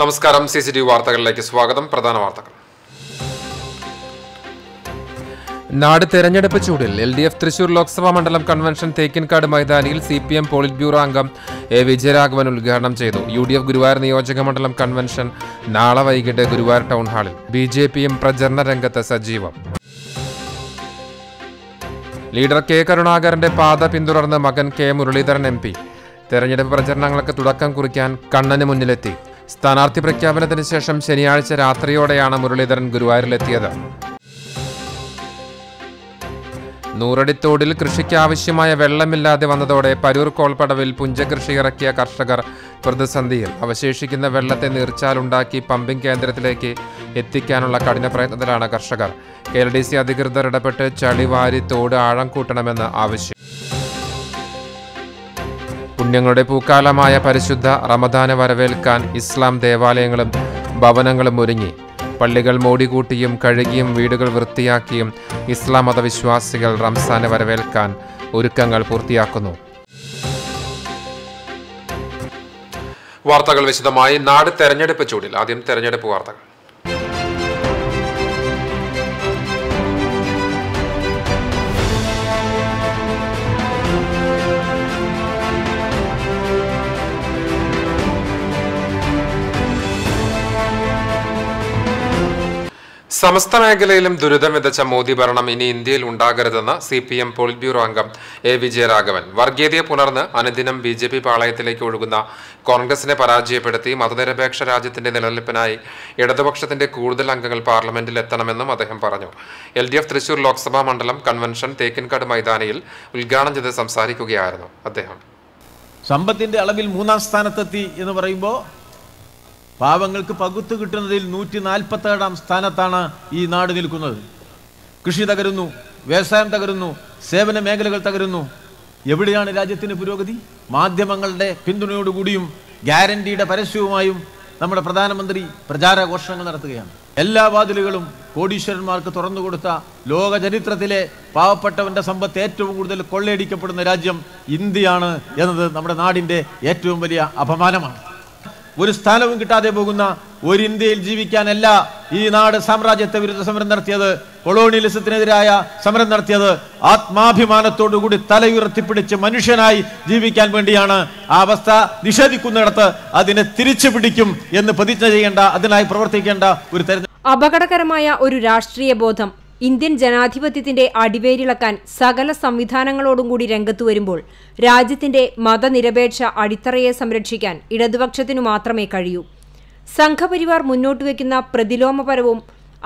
നമസ്കാരം C C T V വാർത്തകളിലേക്ക് സ്വാഗതം പ്രധാന വാർത്തകൾ നാട് തെരഞ്ഞെടുപ്പ് ചൂടിൽ L D F Thrissur Lok Sabha മണ്ഡലം കൺവെൻഷൻ തേക്കിൻകാട് മൈതാനിയിൽ C P M polit bureau അംഗം എ വിജയരാഘവൻ ഉദ്ഘാടനം ചെയ്തു യു ഡി എഫ് ഗുരുവായൂർ നിയോജക മണ്ഡലം കൺവെൻഷൻ നാളെ വൈകിട്ട് ഗുരുവായൂർ ടൗൺ ഹാളിൽ ബി ജെ പിയും പ്രചരണ രംഗത്ത് സജീവം ലീഡർ കെ കരുണാകരന്റെ പാത പിന്തുടർന്ന് മകൻ കെ മുരളീധരൻ എം പി തെരഞ്ഞെടുപ്പ് പ്രചരണങ്ങൾക്ക് തുടക്കം കുറിക്കാൻ കണ്ണന് മുന്നിലെത്തി സ്ഥാനാർത്ഥി പ്രഖ്യാപനത്തിന് ശേഷം ശനിയാഴ്ച രാത്രിയോടെയാണ് മുരളീധരൻ ഗുരുവായൂരിലെത്തിയത് നൂറടിത്തോടിൽ കൃഷിക്കാവശ്യമായ വെള്ളമില്ലാതെ വന്നതോടെ പരൂർ കോൾപ്പടവിൽ പുഞ്ചകൃഷി ഇറക്കിയ കർഷകർ പ്രതിസന്ധിയിൽ അവശേഷിക്കുന്ന വെള്ളത്തെ നീർച്ചാലുണ്ടാക്കി പമ്പിംഗ് കേന്ദ്രത്തിലേക്ക് എത്തിക്കാനുള്ള കഠിന പ്രയത്നത്തിലാണ് കർഷകർ കെ അധികൃതർ ഇടപെട്ട് ചളിവാരി തോട് ആഴം കൂട്ടണമെന്ന് ആവശ്യം പുണ്യങ്ങളുടെ പൂക്കാലമായ പരിശുദ്ധ റമദാനെ വരവേൽക്കാൻ ഇസ്ലാം ദേവാലയങ്ങളും ഭവനങ്ങളും ഒരുങ്ങി പള്ളികൾ മോടികൂട്ടിയും കഴുകിയും വീടുകൾ വൃത്തിയാക്കിയും ഇസ്ലാം മതവിശ്വാസികൾ റംസാനെ വരവേൽക്കാൻ ഒരുക്കങ്ങൾ പൂർത്തിയാക്കുന്നു വാർത്തകൾ വിശദമായി നാട് തെരഞ്ഞെടുപ്പ് ചൂടിൽ ആദ്യം തെരഞ്ഞെടുപ്പ് വാർത്തകൾ സമസ്ത മേഖലയിലും ദുരിതം വിതച്ച മോദി ഭരണം ഇനി ഇന്ത്യയിൽ ഉണ്ടാകരുതെന്ന് C P M polit bureau അംഗം എ വിജയരാഘവൻ വർഗീയതയെ പുണർന്ന് അനുദിനം ബി ജെ പി പാളയത്തിലേക്ക് ഒഴുകുന്ന കോൺഗ്രസിനെ പരാജയപ്പെടുത്തി മതനിരപേക്ഷ രാജ്യത്തിന്റെ നിലനിൽപ്പിനായി ഇടതുപക്ഷത്തിന്റെ കൂടുതൽ അംഗങ്ങൾ പാർലമെന്റിൽ എത്തണമെന്നും അദ്ദേഹം പറഞ്ഞു L D F Thrissur Lok Sabha മണ്ഡലം കൺവെൻഷൻ തേക്കിൻകാട് മൈതാനിയിൽ ഉദ്ഘാടനം ചെയ്ത് സംസാരിക്കുകയായിരുന്നു അദ്ദേഹം സമ്പത്തിന്റെ അളവിൽ മൂന്നാം സ്ഥാനത്തെത്തി എന്ന് പറയുമ്പോൾ പാവങ്ങൾക്ക് പകുത്തു കിട്ടുന്നതിൽ നൂറ്റി നാൽപ്പത്തേഴാം സ്ഥാനത്താണ് ഈ നാട് നിൽക്കുന്നത് കൃഷി തകരുന്നു വ്യവസായം തകരുന്നു സേവന മേഖലകൾ തകരുന്നു എവിടെയാണ് രാജ്യത്തിന് പുരോഗതി മാധ്യമങ്ങളുടെ പിന്തുണയോടുകൂടിയും ഗ്യാരണ്ടിയുടെ പരസ്യവുമായും നമ്മുടെ പ്രധാനമന്ത്രി പ്രചാരഘോഷങ്ങൾ നടത്തുകയാണ് എല്ലാ വാതിലുകളും കോടീശ്വരന്മാർക്ക് തുറന്നുകൊടുത്ത ലോക ചരിത്രത്തിലെ പാവപ്പെട്ടവന്റെ സമ്പത്ത് ഏറ്റവും കൂടുതൽ കൊള്ളയടിക്കപ്പെടുന്ന രാജ്യം ഇന്ത്യയാണ് എന്നത് നമ്മുടെ നാടിൻ്റെ ഏറ്റവും വലിയ അപമാനമാണ് ഒരു സ്ഥാനവും കിട്ടാതെ പോകുന്ന ഒരു ഇന്ത്യയിൽ ജീവിക്കാനല്ല ഈ നാട് സാമ്രാജ്യത്തെ വിരുദ്ധ സമരം നടത്തിയത് കൊളോണിയലിസത്തിനെതിരായ സമരം നടത്തിയത് ആത്മാഭിമാനത്തോടുകൂടി തലയുയർത്തിപ്പിടിച്ച് മനുഷ്യനായി ജീവിക്കാൻ വേണ്ടിയാണ് ആ അവസ്ഥ നിഷേധിക്കുന്നിടത്ത് അതിനെ തിരിച്ചു പിടിക്കും എന്ന് പ്രതിജ്ഞ ചെയ്യേണ്ട അതിനായി പ്രവർത്തിക്കേണ്ട ഒരു തെരഞ്ഞെടുപ്പ് അപകടകരമായ ഒരു രാഷ്ട്രീയ ബോധം ഇന്ത്യൻ ജനാധിപത്യത്തിന്റെ അടിവേരിളക്കാൻ സകല സംവിധാനങ്ങളോടും കൂടി രംഗത്തു വരുമ്പോൾ രാജ്യത്തിന്റെ മതനിരപേക്ഷ അടിത്തറയെ സംരക്ഷിക്കാൻ ഇടതുപക്ഷത്തിനു മാത്രമേ കഴിയൂ സംഘപരിവാർ മുന്നോട്ട് വയ്ക്കുന്ന പ്രതിലോമപരവും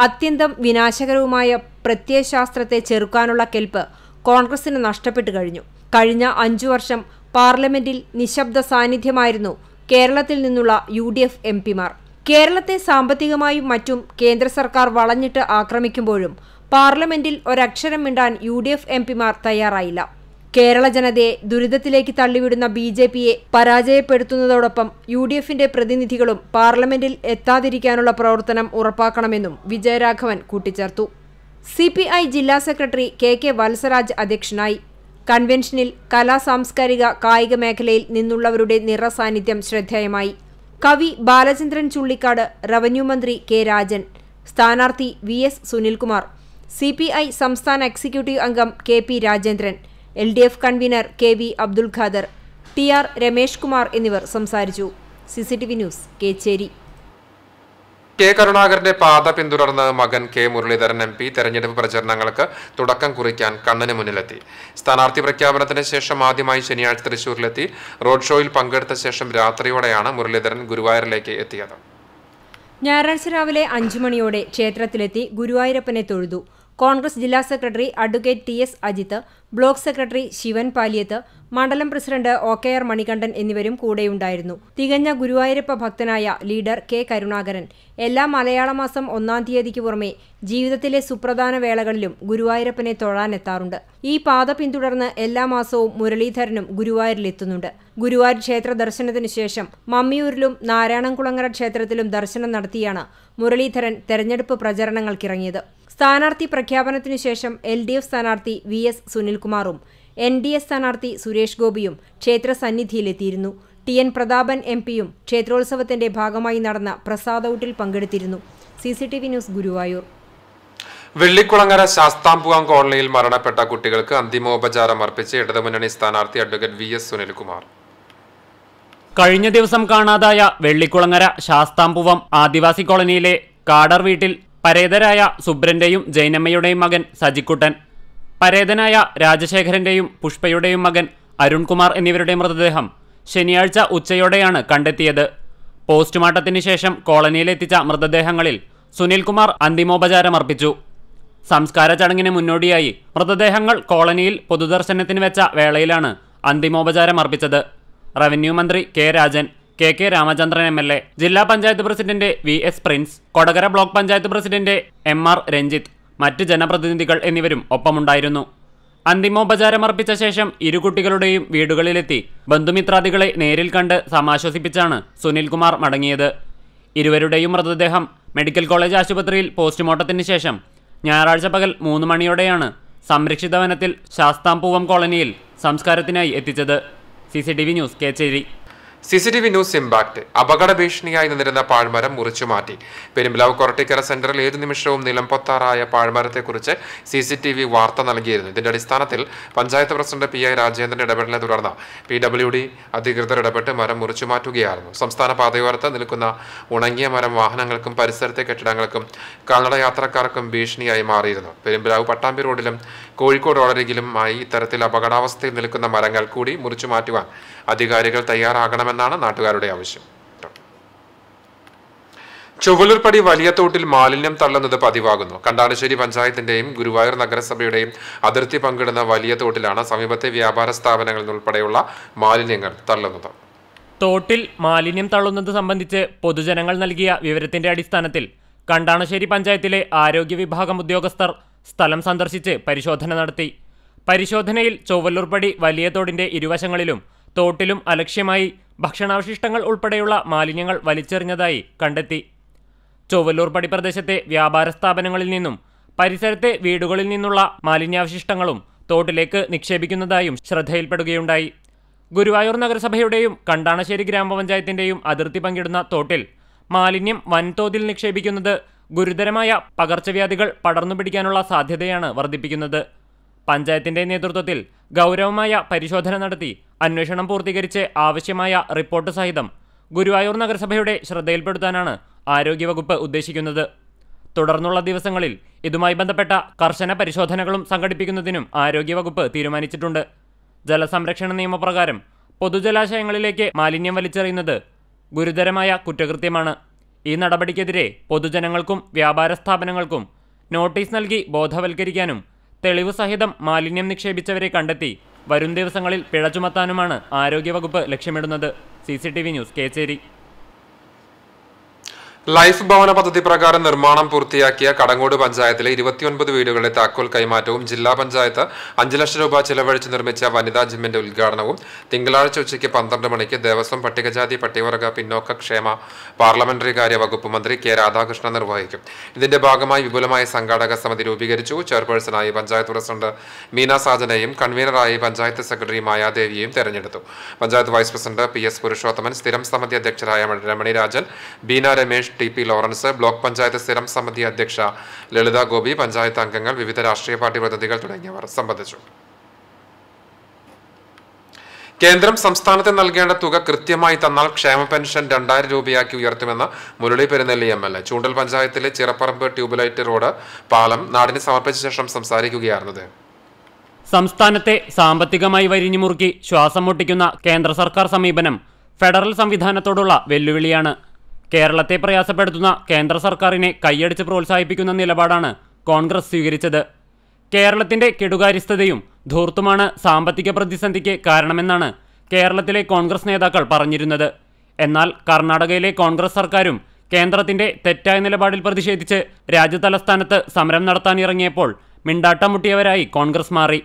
അത്യന്തം വിനാശകരവുമായ പ്രത്യയശാസ്ത്രത്തെ ചെറുക്കാനുള്ള കെൽപ്പ് കോൺഗ്രസിന് നഷ്ടപ്പെട്ടു കഴിഞ്ഞു കഴിഞ്ഞ അഞ്ചു വർഷം പാർലമെന്റിൽ നിശബ്ദ സാന്നിധ്യമായിരുന്നു കേരളത്തിൽ നിന്നുള്ള യു ഡി എഫ് എം പിമാർ കേരളത്തെ സാമ്പത്തികമായും മറ്റും കേന്ദ്ര സർക്കാർ വളഞ്ഞിട്ട് ആക്രമിക്കുമ്പോഴും പാർലമെന്റിൽ ഒരക്ഷരം മിണ്ടാൻ യു ഡി എഫ് എം പിമാർ തയ്യാറായില്ല കേരള ജനതയെ ദുരിതത്തിലേക്ക് തള്ളിവിടുന്ന ബി ജെ പിയെ പരാജയപ്പെടുത്തുന്നതോടൊപ്പം യു ഡി എഫിന്റെ പ്രതിനിധികളും പാർലമെന്റിൽ എത്താതിരിക്കാനുള്ള പ്രവർത്തനം ഉറപ്പാക്കണമെന്നും വിജയരാഘവൻ കൂട്ടിച്ചേർത്തു സി പി ഐ ജില്ലാ സെക്രട്ടറി കെ കെ വത്സരാജ് അധ്യക്ഷനായി കൺവെൻഷനിൽ കലാ സാംസ്കാരിക കായിക മേഖലയിൽ നിന്നുള്ളവരുടെ നിറസാന്നിധ്യം ശ്രദ്ധേയമായി കവി ബാലചന്ദ്രൻ ചുള്ളിക്കാട് റവന്യൂ മന്ത്രി കെ രാജൻ സ്ഥാനാർത്ഥി V S Sunilkumar C P I സംസ്ഥാന എക്സിക്യൂട്ടീവ് അംഗം K P Rajendran L D F convener K V Abdul Khader T R Ramesh Kumar എന്നിവർ സംസാരിച്ചു C C T V news Kechery K കരുണാകരന്റെ പാത പിന്തുടർന്ന് മകൻ കെ മുരളീധരൻ എം പി തെരഞ്ഞെടുപ്പ് പ്രചരണങ്ങൾക്ക് തുടക്കം കുറിക്കാൻ കണ്ണന് മുന്നിലെത്തി സ്ഥാനാർത്ഥി പ്രഖ്യാപനത്തിന് ശേഷം ആദ്യമായി ശനിയാഴ്ച തൃശൂരിലെത്തി റോഡ് ഷോയിൽ പങ്കെടുത്ത ശേഷം രാത്രിയോടെയാണ് മുരളീധരൻ ഗുരുവായൂരിലേക്ക് എത്തിയത് ഞായറാഴ്ച രാവിലെ അഞ്ചു മണിയോടെ ക്ഷേത്രത്തിലെത്തി ഗുരുവായൂരപ്പനെ തൊഴുതു കോൺഗ്രസ് ജില്ലാ secretary advocate T S Ajith block secretary Sivan Paliyath മണ്ഡലം president O K R Manikandan എന്നിവരും കൂടെയുണ്ടായിരുന്നു തികഞ്ഞ ഗുരുവായൂരപ്പ ഭക്തനായ ലീഡർ കെ കരുണാകരൻ എല്ലാ മലയാള മാസം ഒന്നാം തീയതിക്ക് പുറമെ ജീവിതത്തിലെ സുപ്രധാന വേളകളിലും ഗുരുവായൂരപ്പനെ തൊഴാനെത്താറുണ്ട് ഈ പാത പിന്തുടർന്ന് എല്ലാ മാസവും മുരളീധരനും ഗുരുവായൂരിലെത്തുന്നുണ്ട് ഗുരുവായൂർ ക്ഷേത്ര ദർശനത്തിന് ശേഷം മമ്മിയൂരിലും നാരായണംകുളങ്ങര ക്ഷേത്രത്തിലും ദർശനം നടത്തിയാണ് മുരളീധരൻ തെരഞ്ഞെടുപ്പ് പ്രചരണങ്ങൾക്കിറങ്ങിയത് സ്ഥാനാർത്ഥി പ്രഖ്യാപനത്തിനു ശേഷം എൽ ഡി എഫ് സ്ഥാനാർത്ഥി വി എസ് സുനിൽകുമാറും എൻ ഡി എ സ്ഥാനാർത്ഥി സുരേഷ് ഗോപിയും ക്ഷേത്ര സന്നിധിയിലെത്തിയിരുന്നു ടി എൻ പ്രതാപൻ എം പിയും ക്ഷേത്രോത്സവത്തിന്റെ ഭാഗമായി നടന്ന പ്രസാദൌട്ടിൽ പങ്കെടുത്തിരുന്നു C C T V news Guruvayur Vellikulangara Sasthampoovam കോളനിയിൽ മരണപ്പെട്ട കുട്ടികൾക്ക് അന്തിമോപചാരം അർപ്പിച്ച് ഇടതുമുന്നണി സ്ഥാനാർത്ഥി അഡ്വക്കേറ്റ് വി എസ് സുനിൽകുമാർ കഴിഞ്ഞ ദിവസം കാണാതായ വെള്ളിക്കുളങ്ങര ശാസ്താംപുവം ആദിവാസി കോളനിയിലെ കാടർ വീട്ടിൽ പരേതരായ സുബ്രന്റെയും ജൈനമ്മയുടെയും മകൻ സജിക്കുട്ടൻ പരേതനായ രാജശേഖരന്റെയും പുഷ്പയുടെയും മകൻ അരുൺകുമാർ എന്നിവരുടെ മൃതദേഹം ശനിയാഴ്ച ഉച്ചയോടെയാണ് കണ്ടെത്തിയത് പോസ്റ്റ്മോർട്ടത്തിന് ശേഷം കോളനിയിലെത്തിച്ച മൃതദേഹങ്ങളിൽ സുനിൽകുമാർ അന്തിമോപചാരമർപ്പിച്ചു സംസ്കാര ചടങ്ങിന് മുന്നോടിയായി മൃതദേഹങ്ങൾ കോളനിയിൽ പൊതുദർശനത്തിന് വെച്ച വേളയിലാണ് അന്തിമോപചാരമർപ്പിച്ചത് റവന്യൂ മന്ത്രി K Rajan K K Ramachandran M L A ജില്ലാ panchayat president V S Prince Kodakara block panchayat president M R Ranjith മറ്റ് ജനപ്രതിനിധികൾ എന്നിവരും ഒപ്പമുണ്ടായിരുന്നു അന്തിമോപചാരമർപ്പിച്ച ശേഷം ഇരു കുട്ടികളുടെയും വീടുകളിലെത്തി ബന്ധുമിത്രാദികളെ നേരിൽ കണ്ട് സമാശ്വസിപ്പിച്ചാണ് സുനിൽകുമാർ മടങ്ങിയത് ഇരുവരുടെയും മൃതദേഹം മെഡിക്കൽ കോളേജ് ആശുപത്രിയിൽ പോസ്റ്റ്മോർട്ടത്തിന് ശേഷം ഞായറാഴ്ച പകൽ മൂന്ന് മണിയോടെയാണ് സംരക്ഷിത വനത്തിൽ ശാസ്താംപൂവം കോളനിയിൽ സംസ്കാരത്തിനായി എത്തിച്ചത് C news Kechery C C T V news impact അപകട ഭീഷണിയായി നിന്നിരുന്ന പാഴ്മരം മുറിച്ചു മാറ്റി പെരുമ്പലാവ് കൊറട്ടിക്കര സെന്ററിൽ ഏത് നിമിഷവും നിലംപൊത്താറായ പാഴ്മരത്തെക്കുറിച്ച് സി സി ടി വി വാർത്ത നൽകിയിരുന്നു ഇതിന്റെ അടിസ്ഥാനത്തിൽ panchayat president P I Rajendran ഇടപെടലിനെ തുടർന്ന് പി ഡബ്ല്യു ഡി അധികൃതർ ഇടപെട്ട് മരം മുറിച്ചു മാറ്റുകയായിരുന്നു സംസ്ഥാന പാതയോരത്ത് നിൽക്കുന്ന ഉണങ്ങിയ മരം വാഹനങ്ങൾക്കും പരിസരത്തെ കെട്ടിടങ്ങൾക്കും കാൽനട യാത്രക്കാർക്കും ഭീഷണിയായി മാറിയിരുന്നു പെരുമ്പലാവ് പട്ടാമ്പി റോഡിലും കോഴിക്കോട് ആയി ഇത്തരത്തിൽ അപകടാവസ്ഥയിൽ നിൽക്കുന്ന മരങ്ങൾ കൂടി മുറിച്ചു മാറ്റുവാൻ അധികാരികൾ തയ്യാറാകണമെന്നാണ് നാട്ടുകാരുടെ ആവശ്യം ചുവലൂർപ്പടി വലിയ തോട്ടിൽ മാലിന്യം തള്ളുന്നത് പതിവാകുന്നു കണ്ടാനശ്ശേരി പഞ്ചായത്തിന്റെയും ഗുരുവായൂർ നഗരസഭയുടെയും അതിർത്തി പങ്കിടുന്ന വലിയ തോട്ടിലാണ് സമീപത്തെ വ്യാപാര സ്ഥാപനങ്ങളിൽ ഉൾപ്പെടെയുള്ള മാലിന്യങ്ങൾ തള്ളുന്നത് തോട്ടിൽ മാലിന്യം തള്ളുന്നത് സംബന്ധിച്ച് പൊതുജനങ്ങൾ നൽകിയ വിവരത്തിന്റെ അടിസ്ഥാനത്തിൽ കണ്ടാണശ്ശേരി പഞ്ചായത്തിലെ ആരോഗ്യ വിഭാഗം ഉദ്യോഗസ്ഥർ സ്ഥലം സന്ദർശിച്ച് പരിശോധന നടത്തി പരിശോധനയിൽ ചൊവ്വല്ലൂർപ്പടി വലിയ തോടിൻ്റെ ഇരുവശങ്ങളിലും തോട്ടിലും അലക്ഷ്യമായി ഭക്ഷണാവശിഷ്ടങ്ങൾ ഉൾപ്പെടെയുള്ള മാലിന്യങ്ങൾ വലിച്ചെറിഞ്ഞതായി കണ്ടെത്തി ചൊവ്വല്ലൂർപ്പടി പ്രദേശത്തെ വ്യാപാര സ്ഥാപനങ്ങളിൽ നിന്നും പരിസരത്തെ വീടുകളിൽ നിന്നുള്ള മാലിന്യാവശിഷ്ടങ്ങളും തോട്ടിലേക്ക് നിക്ഷേപിക്കുന്നതായും ശ്രദ്ധയിൽപ്പെടുകയുണ്ടായി ഗുരുവായൂർ നഗരസഭയുടെയും കണ്ടാണശ്ശേരി ഗ്രാമപഞ്ചായത്തിൻ്റെയും അതിർത്തി പങ്കിടുന്ന തോട്ടിൽ മാലിന്യം വൻതോതിൽ നിക്ഷേപിക്കുന്നത് ഗുരുതരമായ പകർച്ചവ്യാധികൾ പടർന്നുപിടിക്കാനുള്ള സാധ്യതയാണ് വർദ്ധിപ്പിക്കുന്നത് പഞ്ചായത്തിന്റെ നേതൃത്വത്തിൽ ഗൗരവമായ പരിശോധന നടത്തി അന്വേഷണം പൂർത്തീകരിച്ച് ആവശ്യമായ റിപ്പോർട്ട് സഹിതം ഗുരുവായൂർ നഗരസഭയുടെ ശ്രദ്ധയിൽപ്പെടുത്താനാണ് ആരോഗ്യവകുപ്പ് ഉദ്ദേശിക്കുന്നത് തുടർന്നുള്ള ദിവസങ്ങളിൽ ഇതുമായി ബന്ധപ്പെട്ട കർശന പരിശോധനകളും സംഘടിപ്പിക്കുന്നതിനും ആരോഗ്യവകുപ്പ് തീരുമാനിച്ചിട്ടുണ്ട് ജലസംരക്ഷണ നിയമപ്രകാരം പൊതുജലാശയങ്ങളിലേക്ക് മാലിന്യം വലിച്ചെറിയുന്നത് ഗുരുതരമായ കുറ്റകൃത്യമാണ് ഈ നടപടിക്കെതിരെ പൊതുജനങ്ങൾക്കും വ്യാപാര സ്ഥാപനങ്ങൾക്കും നോട്ടീസ് നൽകി ബോധവൽക്കരിക്കാനും തെളിവ് സഹിതം മാലിന്യം നിക്ഷേപിച്ചവരെ കണ്ടെത്തി വരും ദിവസങ്ങളിൽ പിഴ ചുമത്താനുമാണ് ആരോഗ്യവകുപ്പ് ലക്ഷ്യമിടുന്നത് സി ന്യൂസ് കേച്ചേരി ലൈഫ് ഭവന പദ്ധതി പ്രകാരം നിർമ്മാണം പൂർത്തിയാക്കിയ കടങ്ങോട് പഞ്ചായത്തിലെ ഇരുപത്തിയൊൻപത് വീടുകളെ താക്കോൽ കൈമാറ്റവും ജില്ലാ പഞ്ചായത്ത് അഞ്ചു ലക്ഷം രൂപ ചെലവഴിച്ച് നിർമ്മിച്ച വനിതാ ജിമ്മിന്റെ ഉദ്ഘാടനവും തിങ്കളാഴ്ച ഉച്ചയ്ക്ക് പന്ത്രണ്ട് മണിക്ക് ദേവസ്വം പട്ടികജാതി പട്ടികവർഗ പിന്നോക്ക ക്ഷേമ പാർലമെന്ററി കാര്യ വകുപ്പ് മന്ത്രി കെ രാധാകൃഷ്ണൻ നിർവഹിക്കും ഇതിന്റെ ഭാഗമായി വിപുലമായ സംഘാടക സമിതി രൂപീകരിച്ചു ചെയർപേഴ്സണായി പഞ്ചായത്ത് പ്രസിഡന്റ് മീന സാജനയും കൺവീനറായി പഞ്ചായത്ത് സെക്രട്ടറി മായാദേവിയെയും തെരഞ്ഞെടുത്തു panchayat vice president P S Purushothaman സ്ഥിരം സമിതി അധ്യക്ഷരായ Ramanirajan Rajan Beena Ramesh T P Lawrence block panchayat സ്ഥിരം സമിതി അധ്യക്ഷ ലളിത ഗോപി പഞ്ചായത്ത് അംഗങ്ങൾ വിവിധ രാഷ്ട്രീയ പാർട്ടി പ്രതിനിധികൾ തുടങ്ങിയവർ സംബന്ധിച്ചു കേന്ദ്രം സംസ്ഥാനത്തിന് നൽകേണ്ട തുക കൃത്യമായി തന്നാൽ ക്ഷേമ പെൻഷൻ രണ്ടായിരം രൂപയാക്കി ഉയർത്തുമെന്ന് Murali Perunelli M L A Choondal പഞ്ചായത്തിലെ ചിറപ്പറമ്പ് ട്യൂബ്ലൈറ്റ് റോഡ് പാലം നാടിന് സമർപ്പിച്ച ശേഷം സംസാരിക്കുകയായിരുന്നു സംസ്ഥാനത്തെ സാമ്പത്തികമായി വരിഞ്ഞുമുറുക്കി ശ്വാസം മുട്ടിക്കുന്ന കേന്ദ്ര സർക്കാർ സമീപനം ഫെഡറൽ സംവിധാനത്തോടുള്ള വെല്ലുവിളിയാണ് കേരളത്തെ പ്രയാസപ്പെടുത്തുന്ന കേന്ദ്ര സർക്കാരിനെ കൈയടിച്ച് പ്രോത്സാഹിപ്പിക്കുന്ന നിലപാടാണ് കോൺഗ്രസ് സ്വീകരിച്ചത് കേരളത്തിന്റെ കെടുകാര്യസ്ഥതയും ധൂർത്തുമാണ് സാമ്പത്തിക പ്രതിസന്ധിക്ക് കാരണമെന്നാണ് കേരളത്തിലെ കോൺഗ്രസ് നേതാക്കൾ പറഞ്ഞിരുന്നത് എന്നാൽ കർണാടകയിലെ കോൺഗ്രസ് സർക്കാരും കേന്ദ്രത്തിന്റെ തെറ്റായ നിലപാടിൽ പ്രതിഷേധിച്ച് രാജ്യതലസ്ഥാനത്ത് സമരം നടത്താനിറങ്ങിയപ്പോൾ മിണ്ടാട്ടം മുട്ടിയവരായി കോൺഗ്രസ് മാറി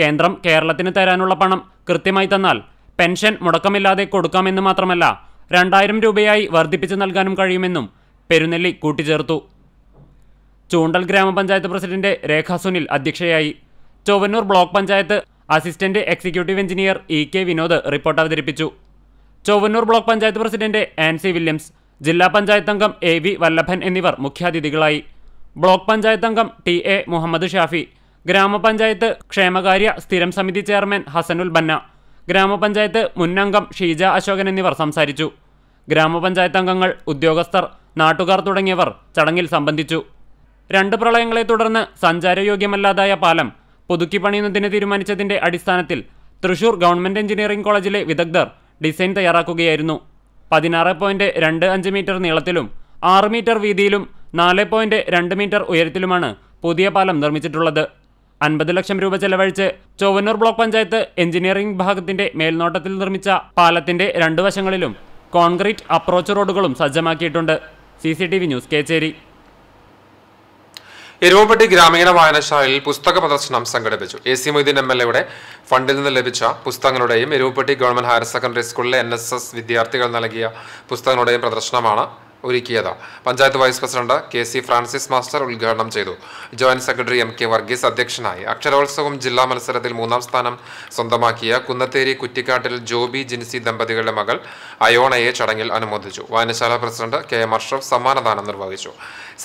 കേന്ദ്രം കേരളത്തിന് തരാനുള്ള പണം കൃത്യമായി തന്നാൽ പെൻഷൻ മുടക്കമില്ലാതെ കൊടുക്കാമെന്ന് മാത്രമല്ല രണ്ടായിരം രൂപയായി വർദ്ധിപ്പിച്ചു നൽകാനും കഴിയുമെന്നും പെരുന്നെല്ലി കൂട്ടിച്ചേർത്തു ചൂണ്ടൽ ഗ്രാമപഞ്ചായത്ത് പ്രസിഡന്റ് രേഖ സുനിൽ അധ്യക്ഷയായി Chovvannur block panchayat assistant executive engineer E K Vinod report അവതരിപ്പിച്ചു Chovvannur block panchayat president Ancy Williams ജില്ലാ പഞ്ചായത്ത് അംഗം എ വി വല്ലഭൻ എന്നിവർ മുഖ്യാതിഥികളായി ബ്ലോക്ക് പഞ്ചായത്ത് അംഗം ടി എ മുഹമ്മദ് ഷാഫി ഗ്രാമപഞ്ചായത്ത് ക്ഷേമകാര്യ സ്ഥിരം സമിതി ചെയർമാൻ ഹസനുൽ ബന്ന ഗ്രാമപഞ്ചായത്ത് മുന്നംഗം ഷീജ അശോകൻ എന്നിവർ സംസാരിച്ചു ഗ്രാമപഞ്ചായത്ത് അംഗങ്ങൾ ഉദ്യോഗസ്ഥർ നാട്ടുകാർ തുടങ്ങിയവർ ചടങ്ങിൽ സംബന്ധിച്ചു രണ്ട് പ്രളയങ്ങളെ തുടർന്ന് സഞ്ചാരയോഗ്യമല്ലാതായ പാലം പുതുക്കി പണിയുന്നതിന് തീരുമാനിച്ചതിന്റെ അടിസ്ഥാനത്തിൽ തൃശൂർ ഗവൺമെന്റ് എഞ്ചിനീയറിംഗ് കോളേജിലെ വിദഗ്ധർ ഡിസൈൻ തയ്യാറാക്കുകയായിരുന്നു പതിനാറ് പോയിന്റ് രണ്ട് അഞ്ച് മീറ്റർ നീളത്തിലും ആറ് മീറ്റർ വീതിയിലും നാല് പോയിന്റ് രണ്ട് മീറ്റർ ഉയരത്തിലുമാണ് പുതിയ പാലം നിർമ്മിച്ചിട്ടുള്ളത് അൻപത് ലക്ഷം രൂപ ചെലവഴിച്ച് ചൊവ്വന്നൂർ ബ്ലോക്ക് പഞ്ചായത്ത് എഞ്ചിനീയറിംഗ് വിഭാഗത്തിന്റെ മേൽനോട്ടത്തിൽ നിർമ്മിച്ച പാലത്തിന്റെ രണ്ടു വശങ്ങളിലും കോൺക്രീറ്റ് അപ്രോച്ച് റോഡുകളും സജ്ജമാക്കിയിട്ടുണ്ട് C C T V news Kechery Eruvappetty ഗ്രാമീണ വായനശാലയിൽ പുസ്തക പ്രദർശനം സംഘടിപ്പിച്ചു A C Moideen M L എയുടെ ഫണ്ടിൽ നിന്ന് ലഭിച്ച പുസ്തകങ്ങളുടെയും എരുവപ്പെട്ടി ഗവൺമെന്റ് ഹയർ സെക്കൻഡറി സ്കൂളിലെ എൻ വിദ്യാർത്ഥികൾ നൽകിയ പുസ്തകങ്ങളുടെയും പ്രദർശനമാണ് ഒരുക്കിയത് panchayat vice president K C Francis master ഉദ്ഘാടനം ചെയ്തു joint secretary M K Varghese അധ്യക്ഷനായി അക്ഷരോത്സവം ജില്ലാ മത്സരത്തിൽ മൂന്നാം സ്ഥാനം സ്വന്തമാക്കിയ കുന്നത്തേരി കുറ്റിക്കാട്ടിൽ ജോബി ജിൻസി ദമ്പതികളുടെ മകൾ അയോണയെ ചടങ്ങിൽ അനുമോദിച്ചു വായനശാല പ്രസിഡന്റ് കെ എം അഷ്റഫ് സമ്മാനദാനം നിർവഹിച്ചു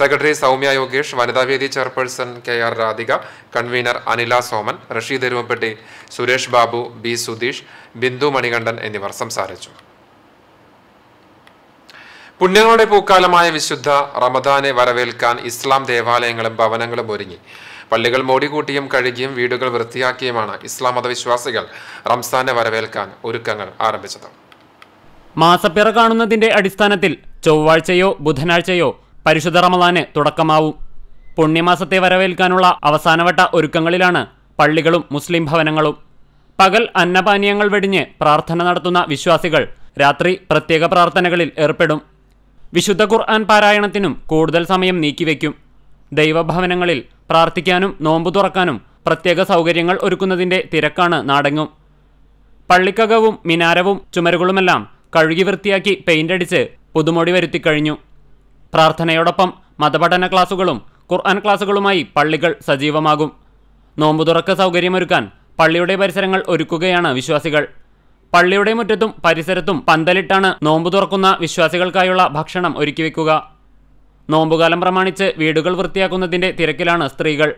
സെക്രട്ടറി സൗമ്യ യോഗേഷ് വനിതാവേദി chairperson K R Radhika convener Anila Soman Rasheed Erumapetty Suresh Babu B Sudheesh Bindu Manikandan എന്നിവർ സംസാരിച്ചു പുണ്യങ്ങളുടെ പൂക്കാലമായ വിശുദ്ധ റമദാനെ വരവേൽക്കാൻ ഇസ്ലാം ദേവാലയങ്ങളും ഭവനങ്ങളും ഒരുങ്ങി പള്ളികൾ മോടികൂട്ടിയും കഴുകിയും വീടുകൾ വൃത്തിയാക്കിയുമാണ് ഇസ്ലാം മതവിശ്വാസികൾ റംസാനെ വരവേൽക്കാൻ ഒരുക്കങ്ങൾ ആരംഭിച്ചത് മാസപ്പിറ കാണുന്നതിന്റെ അടിസ്ഥാനത്തിൽ ചൊവ്വാഴ്ചയോ ബുധനാഴ്ചയോ പരിശുദ്ധ റമദാന് തുടക്കമാവും പുണ്യമാസത്തെ വരവേൽക്കാനുള്ള അവസാനവട്ട ഒരുക്കങ്ങളിലാണ് പള്ളികളും മുസ്ലിം ഭവനങ്ങളും പകൽ അന്നപാനീയങ്ങൾ വെടിഞ്ഞ് പ്രാർത്ഥന നടത്തുന്ന വിശ്വാസികൾ രാത്രി പ്രത്യേക പ്രാർത്ഥനകളിൽ ഏർപ്പെടും വിശുദ്ധ ഖുർആൻ പാരായണത്തിനും കൂടുതൽ സമയം നീക്കിവെക്കും ദൈവഭവനങ്ങളിൽ പ്രാർത്ഥിക്കാനും നോമ്പു തുറക്കാനും പ്രത്യേക സൗകര്യങ്ങൾ ഒരുക്കുന്നതിൻ്റെ തിരക്കാണ് നാടെങ്ങും പള്ളിക്കകവും മിനാരവും ചുമരുകളുമെല്ലാം കഴുകി വൃത്തിയാക്കി പെയിൻ്റടിച്ച് പുതുമൊടി വരുത്തിക്കഴിഞ്ഞു പ്രാർത്ഥനയോടൊപ്പം മതപഠന ക്ലാസുകളും ഖുർആൻ ക്ലാസുകളുമായി പള്ളികൾ സജീവമാകും നോമ്പുതുറക്ക സൗകര്യമൊരുക്കാൻ പള്ളിയുടെ പരിസരങ്ങൾ ഒരുക്കുകയാണ് വിശ്വാസികൾ പള്ളിയുടെ മുറ്റത്തും പരിസരത്തും പന്തലിട്ടാണ് നോമ്പ് തുറക്കുന്ന വിശ്വാസികൾക്കായുള്ള ഭക്ഷണം ഒരുക്കിവെക്കുക നോമ്പുകാലം പ്രമാണിച്ച് വീടുകൾ വൃത്തിയാക്കുന്നതിന്റെ തിരക്കിലാണ് സ്ത്രീകൾ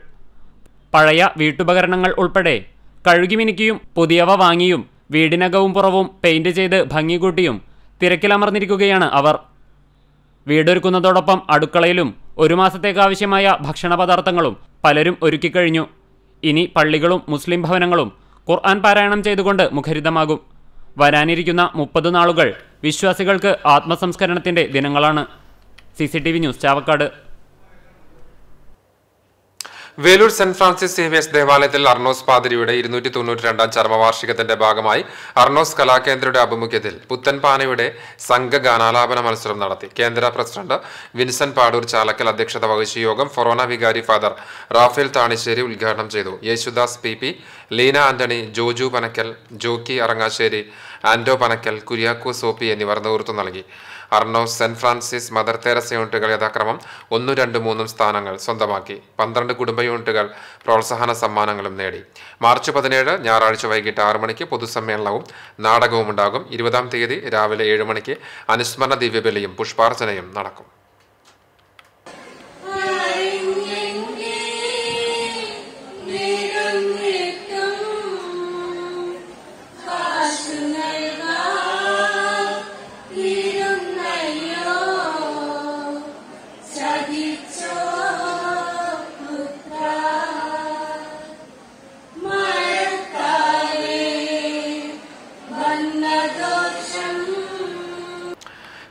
പഴയ വീട്ടുപകരണങ്ങൾ ഉൾപ്പെടെ കഴുകി മിനുക്കിയും പുതിയവ വാങ്ങിയും വീടിനകവും പുറവും പെയിന്റ് ചെയ്ത് ഭംഗി കൂട്ടിയും തിരക്കിലമർന്നിരിക്കുകയാണ് അവർ വീടൊരുക്കുന്നതോടൊപ്പം അടുക്കളയിലും ഒരു മാസത്തേക്കാവശ്യമായ ഭക്ഷണ പദാർത്ഥങ്ങളും പലരും ഒരുക്കിക്കഴിഞ്ഞു ഇനി പള്ളികളും മുസ്ലിം ഭവനങ്ങളും ഖുർആൻ പാരായണം ചെയ്തുകൊണ്ട് മുഖരിതമാകും വരാനിരിക്കുന്ന മുപ്പത് നാളുകൾ വിശ്വാസികൾക്ക് ആത്മസംസ്കരണത്തിന്റെ ദിനങ്ങളാണ് C news Chavakkad Velur saint Francis Xavier's ദേവാലയത്തിൽ അർണോസ് പാതിരിയുടെ ഇരുന്നൂറ്റി തൊണ്ണൂറ്റി രണ്ടാം ചർമ്മവാർഷികത്തിന്റെ ഭാഗമായി അർണോസ് കലാകേന്ദ്രയുടെ ആഭിമുഖ്യത്തിൽ പുത്തൻ പാനയുടെ സംഘഗാനാലാപന മത്സരം നടത്തി കേന്ദ്ര പ്രസിഡന്റ് വിൻസെന്റ് പാടൂർ ചാലക്കൽ അധ്യക്ഷത വഹിച്ച യോഗം ഫൊറോന വികാരി ഫാദർ റാഫേൽ താണിശ്ശേരി ഉദ്ഘാടനം ചെയ്തു യേശുദാസ് പി പി ലീന ആന്റണി ജോജു പനക്കൽ ജോക്കി അറങ്ങാശ്ശേരി ആന്റോ പനക്കൽ കുര്യാക്കോ സോപ്പി എന്നിവർ നേതൃത്വം നൽകി Arnos saint Francis mother Teresa യൂണിറ്റുകൾ യഥാക്രമം ഒന്നും രണ്ടും മൂന്നും സ്ഥാനങ്ങൾ സ്വന്തമാക്കി പന്ത്രണ്ട് കുടുംബ യൂണിറ്റുകൾ പ്രോത്സാഹന സമ്മാനങ്ങളും നേടി മാർച്ച് പതിനേഴ് ഞായറാഴ്ച വൈകിട്ട് ആറ് മണിക്ക് പൊതുസമ്മേളനവും നാടകവും ഉണ്ടാകും ഇരുപതാം തീയതി രാവിലെ ഏഴ് മണിക്ക് അനുസ്മരണ ദിവ്യബലിയും പുഷ്പാർച്ചനയും നടക്കും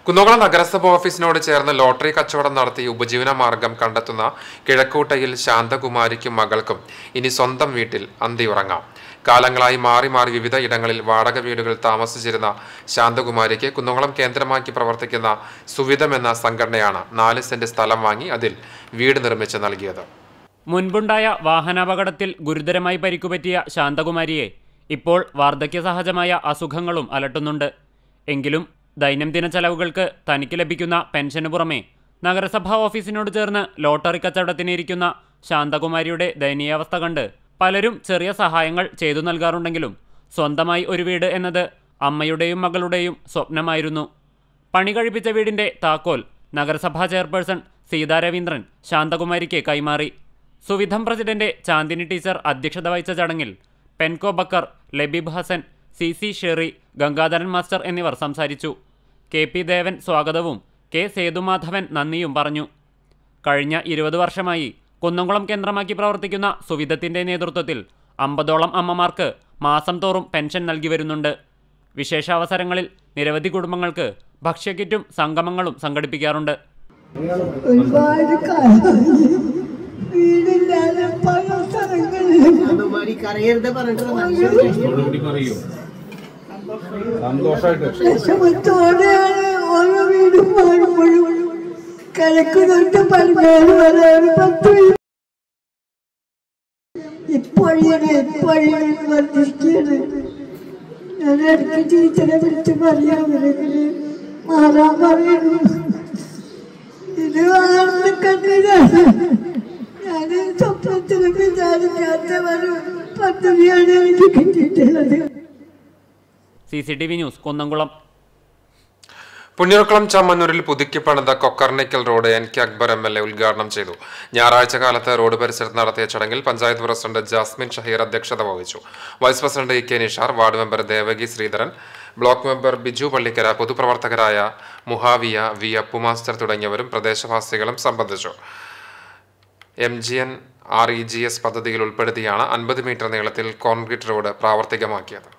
കുന്നോകുളം നഗരസഭ ഓഫീസിനോട് ചേർന്ന് ലോട്ടറി കച്ചവടം നടത്തി ഉപജീവന മാർഗം കണ്ടെത്തുന്ന കിഴക്കൂട്ടയിൽ ശാന്തകുമാരിക്കും മകൾക്കും ഇനി സ്വന്തം വീട്ടിൽ അന്തിയുറങ്ങാം കാലങ്ങളായി മാറി മാറി വിവിധ ഇടങ്ങളിൽ വാടക വീടുകൾ താമസിച്ചിരുന്ന ശാന്തകുമാരിക്ക് കുന്നോകുളം കേന്ദ്രമാക്കി പ്രവർത്തിക്കുന്ന സുവിധം എന്ന സംഘടനയാണ് നാല് സെന്റ് സ്ഥലം വാങ്ങി അതിൽ വീട് നിർമ്മിച്ച് നൽകിയത് മുൻപുണ്ടായ വാഹനാപകടത്തിൽ ഗുരുതരമായി പരിക്കുപറ്റിയ ശാന്തകുമാരിയെ ഇപ്പോൾ വാർദ്ധക്യസഹജമായ അസുഖങ്ങളും അലട്ടുന്നുണ്ട് എങ്കിലും ദൈനംദിന ചെലവുകൾക്ക് തനിക്ക് ലഭിക്കുന്ന പെൻഷന് പുറമെ നഗരസഭാ ഓഫീസിനോട് ചേർന്ന് ലോട്ടറി കച്ചവടത്തിനിരിക്കുന്ന ശാന്തകുമാരിയുടെ ദയനീയാവസ്ഥ കണ്ട് പലരും ചെറിയ സഹായങ്ങൾ ചെയ്തു നൽകാറുണ്ടെങ്കിലും സ്വന്തമായി ഒരു വീട് എന്നത് അമ്മയുടെയും മകളുടെയും സ്വപ്നമായിരുന്നു പണി കഴിപ്പിച്ച വീടിന്റെ താക്കോൽ നഗരസഭാ ചെയർപേഴ്സൺ സീതാരവീന്ദ്രൻ ശാന്തകുമാരിക്ക് കൈമാറി സുവിധം പ്രസിഡന്റ് ചാന്ദിനി ടീച്ചർ അധ്യക്ഷത വഹിച്ച ചടങ്ങിൽ Penco Bakker Labeeb Hasan C C Sherry Gangadharan master എന്നിവർ സംസാരിച്ചു കെ പി ദേവൻ സ്വാഗതവും കെ സേതുമാധവൻ നന്ദിയും പറഞ്ഞു കഴിഞ്ഞ ഇരുപത് വർഷമായി കുന്നംകുളം കേന്ദ്രമാക്കി പ്രവർത്തിക്കുന്ന സുവിധത്തിൻ്റെ നേതൃത്വത്തിൽ അമ്പതോളം അമ്മമാർക്ക് മാസം തോറും പെൻഷൻ നൽകി വരുന്നുണ്ട് വിശേഷാവസരങ്ങളിൽ നിരവധി കുടുംബങ്ങൾക്ക് ഭക്ഷ്യക്കിറ്റും സംഗമങ്ങളും സംഘടിപ്പിക്കാറുണ്ട് ഒരുപാട് വീടില്ലാതെ പല സ്ഥലങ്ങളിൽ സന്തോഷത്തോടെ ഓരോ വീടും മാറുമ്പോഴും കിഴക്കുന്നൊട്ട് പടിഞ്ഞാറ് വരാറ് പത്ത് ഇപ്പോഴാണ് ഇപ്പോഴാണ് വർദ്ധിക്കുകയാണ് ഞാൻ ഇടയ്ക്ക് ടീച്ചറെ വിളിച്ച് പറയാം അവരെങ്ങനെ മാറാൻ പറയുന്നു ഇത് വളർന്ന് കണ്ടില്ല ഞാൻ സ്വപ്നത്തിലും വിചാരിക്കാത്തവരും പദ്ധതിയാണ് എനിക്ക് കിട്ടിയിട്ടുള്ളത് C C T V news Kunnamkulam Punnurkulam ചമ്മന്നൂരിൽ പുതുക്കി പണിത Kokkarnikkal road N K Akbar M L A ഉദ്ഘാടനം ചെയ്തു ഞായറാഴ്ച കാലത്ത് റോഡ് പരിസരത്ത് നടത്തിയ ചടങ്ങിൽ പഞ്ചായത്ത് പ്രസിഡന്റ് ജാസ്മിൻ ഷഹീർ അധ്യക്ഷത വഹിച്ചു vice president E K Nishar ward member Devaki Sreedharan block member Biju Pallikkara പൊതുപ്രവർത്തകരായ മുഹാവിയ വി അപ്പുമാസ്റ്റർ തുടങ്ങിയവരും പ്രദേശവാസികളും സംബന്ധിച്ചു M G N R E G S പദ്ധതിയിൽ ഉൾപ്പെടുത്തിയാണ് അൻപത് മീറ്റർ നീളത്തിൽ കോൺക്രീറ്റ് റോഡ് പ്രാവർത്തികമാക്കിയത്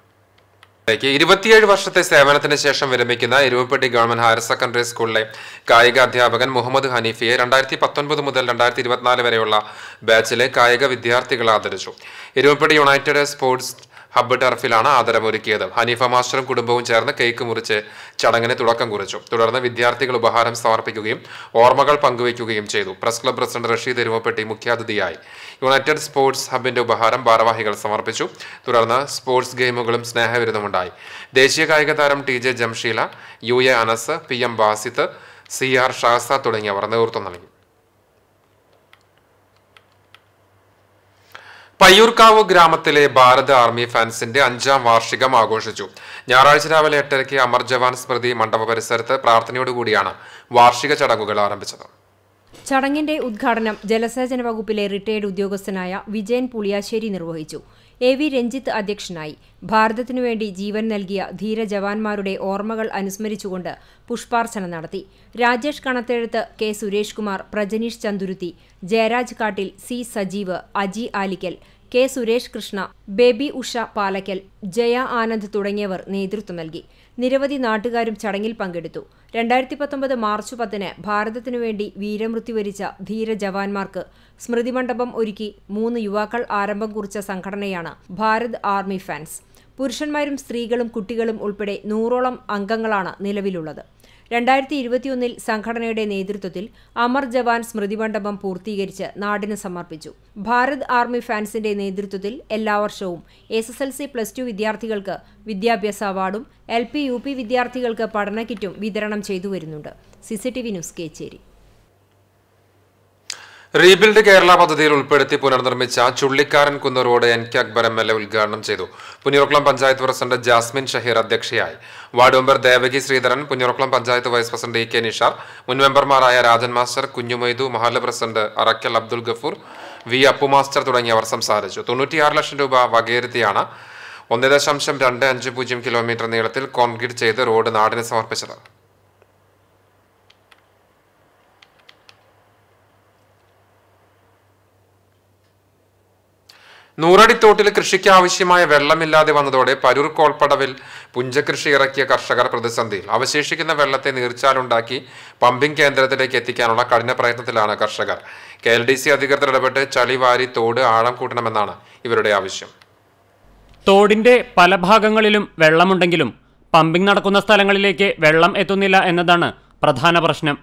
ഇരുപത്തിയേഴ് വർഷത്തെ സേവനത്തിന് ശേഷം വിരമിക്കുന്ന ഇരുവപ്പെട്ടി ഗവൺമെന്റ് ഹയർ സെക്കൻഡറി സ്കൂളിലെ കായിക അധ്യാപകൻ മുഹമ്മദ് ഹനീഫിയെ രണ്ടായിരത്തി പത്തൊൻപത് മുതൽ രണ്ടായിരത്തി ഇരുപത്തിനാല് വരെയുള്ള ബാച്ചിലെ കായിക വിദ്യാർത്ഥികൾ ആദരിച്ചു ഇരുവപ്പെട്ടി യുണൈറ്റഡ് സ്പോർട്സ് ഹബ്ബ് ടർഫിലാണ് ആദരമൊരുക്കിയത് ഹനീഫ മാസ്റ്ററും കുടുംബവും ചേർന്ന് കേക്ക് മുറിച്ച് ചടങ്ങിന് തുടക്കം കുറിച്ചു തുടർന്ന് വിദ്യാർത്ഥികൾ ഉപഹാരം സമർപ്പിക്കുകയും ഓർമ്മകൾ പങ്കുവയ്ക്കുകയും ചെയ്തു press club president Rasheed Erumapetty മുഖ്യാതിഥിയായി യുണൈറ്റഡ് സ്പോർട്സ് ഹബിന്റെ ഉപഹാരം ഭാരവാഹികൾ സമർപ്പിച്ചു തുടർന്ന് സ്പോർട്സ് ഗെയിമുകളും സ്നേഹവിരുദ്ധമുണ്ടായി ദേശീയ കായിക താരം T J Jamsheela U A Anas P M Basith C R Shaza തുടങ്ങിയവർ നേതൃത്വം നൽകി പയ്യൂർക്കാവ് ഗ്രാമത്തിലെ ഭാരത ആർമി ഫാൻസിന്റെ അഞ്ചാം വാർഷികം ആഘോഷിച്ചു ഞായറാഴ്ച രാവിലെ എട്ടരയ്ക്ക് അമർ ജവാൻ സ്മൃതി മണ്ഡപ പരിസരത്ത് പ്രാർത്ഥനയോടുകൂടിയാണ് വാർഷിക ചടങ്ങുകൾ ആരംഭിച്ചത് ചടങ്ങിന്റെ ഉദ്ഘാടനം ജലസേചന വകുപ്പിലെ റിട്ടയേർഡ് ഉദ്യോഗസ്ഥനായ വിജയൻ പുളിയാശ്ശേരി നിർവഹിച്ചു എ വി രഞ്ജിത്ത് അധ്യക്ഷനായി ഭാരതത്തിനുവേണ്ടി ജീവൻ നൽകിയ ധീര ജവാന്മാരുടെ ഓർമ്മകൾ അനുസ്മരിച്ചുകൊണ്ട് പുഷ്പാർച്ചന നടത്തി Rajesh Kanathezhuth K Suresh Kumar Prajaneesh Chanthuruthi Jayaraj Kattil C Sajeev Aji Alikkal K Suresh Krishna Baby Usha Palakkal Jaya Anand തുടങ്ങിയവർ നേതൃത്വം നൽകി നിരവധി നാട്ടുകാരും ചടങ്ങിൽ പങ്കെടുത്തു രണ്ടായിരത്തി പത്തൊമ്പത് മാർച്ച് പത്തിന് ഭാരതത്തിനു വേണ്ടി വീരമൃത്യു വരിച്ച ധീര ജവാന്മാർക്ക് സ്മൃതിമണ്ഡപം ഒരുക്കി മൂന്ന് യുവാക്കൾ ആരംഭം കുറിച്ച സംഘടനയാണ് ഭാരത് ആർമി ഫാൻസ് പുരുഷന്മാരും സ്ത്രീകളും കുട്ടികളും ഉൾപ്പെടെ നൂറോളം അംഗങ്ങളാണ് നിലവിലുള്ളത് രണ്ടായിരത്തി ഇരുപത്തിയൊന്നിൽ സംഘടനയുടെ നേതൃത്വത്തിൽ അമർ ജവാൻ സ്മൃതി മണ്ഡപം പൂർത്തീകരിച്ച് നാടിന് സമർപ്പിച്ചു ഭാരത് ആർമി ഫാൻസിന്റെ നേതൃത്വത്തിൽ എല്ലാ വർഷവും S S L C plus two വിദ്യാർത്ഥികൾക്ക് വിദ്യാഭ്യാസ അവാർഡും എൽ പി യു പി വിദ്യാർത്ഥികൾക്ക് പഠന കിറ്റും വിതരണം ചെയ്തു വരുന്നുണ്ട് CCTV news Kechery rebuild Kerala പദ്ധതിയിൽ ഉൾപ്പെടുത്തി പുനർനിർമ്മിച്ച Chullikkaran Kunnu road N K Akbar M L A ഉദ്ഘാടനം ചെയ്തു പുന്നൂർക്കുളം പഞ്ചായത്ത് പ്രസിഡന്റ് ജാസ്മിൻ ഷഹീർ അധ്യക്ഷയായി ward member Devaki Sreedharan Punnurkulam panchayat vice president E K Nishar മുൻ മെമ്പർമാരായ രാജൻ മാസ്റ്റർ കുഞ്ഞുമൈദു മഹല president Arakkal Abdul Gafoor V Appu master തുടങ്ങിയവർ സംസാരിച്ചു തൊണ്ണൂറ്റിയാറ് ലക്ഷം രൂപ വകയിരുത്തിയാണ് ഒന്ന് ദശാംശം രണ്ട് അഞ്ച് പൂജ്യം കിലോമീറ്റർ നീളത്തിൽ കോൺക്രീറ്റ് ചെയ്ത് റോഡ് നാടിന് സമർപ്പിച്ചത് നൂറടിത്തോട്ടിൽ കൃഷിക്ക് ആവശ്യമായ വെള്ളമില്ലാതെ വന്നതോടെ പരൂർ കോൾപ്പടവിൽ പുഞ്ചകൃഷി ഇറക്കിയ കർഷകർ പ്രതിസന്ധിയിൽ അവശേഷിക്കുന്ന വെള്ളത്തെ നീർച്ചാലുണ്ടാക്കി പമ്പിംഗ് കേന്ദ്രത്തിലേക്ക് എത്തിക്കാനുള്ള കഠിന പ്രയത്നത്തിലാണ് കർഷകർ കെ എൽ ഡി സി അധികൃതർ ഇടപെട്ട് ചളി വാരി തോട് ആഴം കൂട്ടണമെന്നാണ് ഇവരുടെ ആവശ്യം തോടിന്റെ പല ഭാഗങ്ങളിലും വെള്ളമുണ്ടെങ്കിലും പമ്പിംഗ് നടക്കുന്ന സ്ഥലങ്ങളിലേക്ക് വെള്ളം എത്തുന്നില്ല എന്നതാണ് പ്രധാന പ്രശ്നം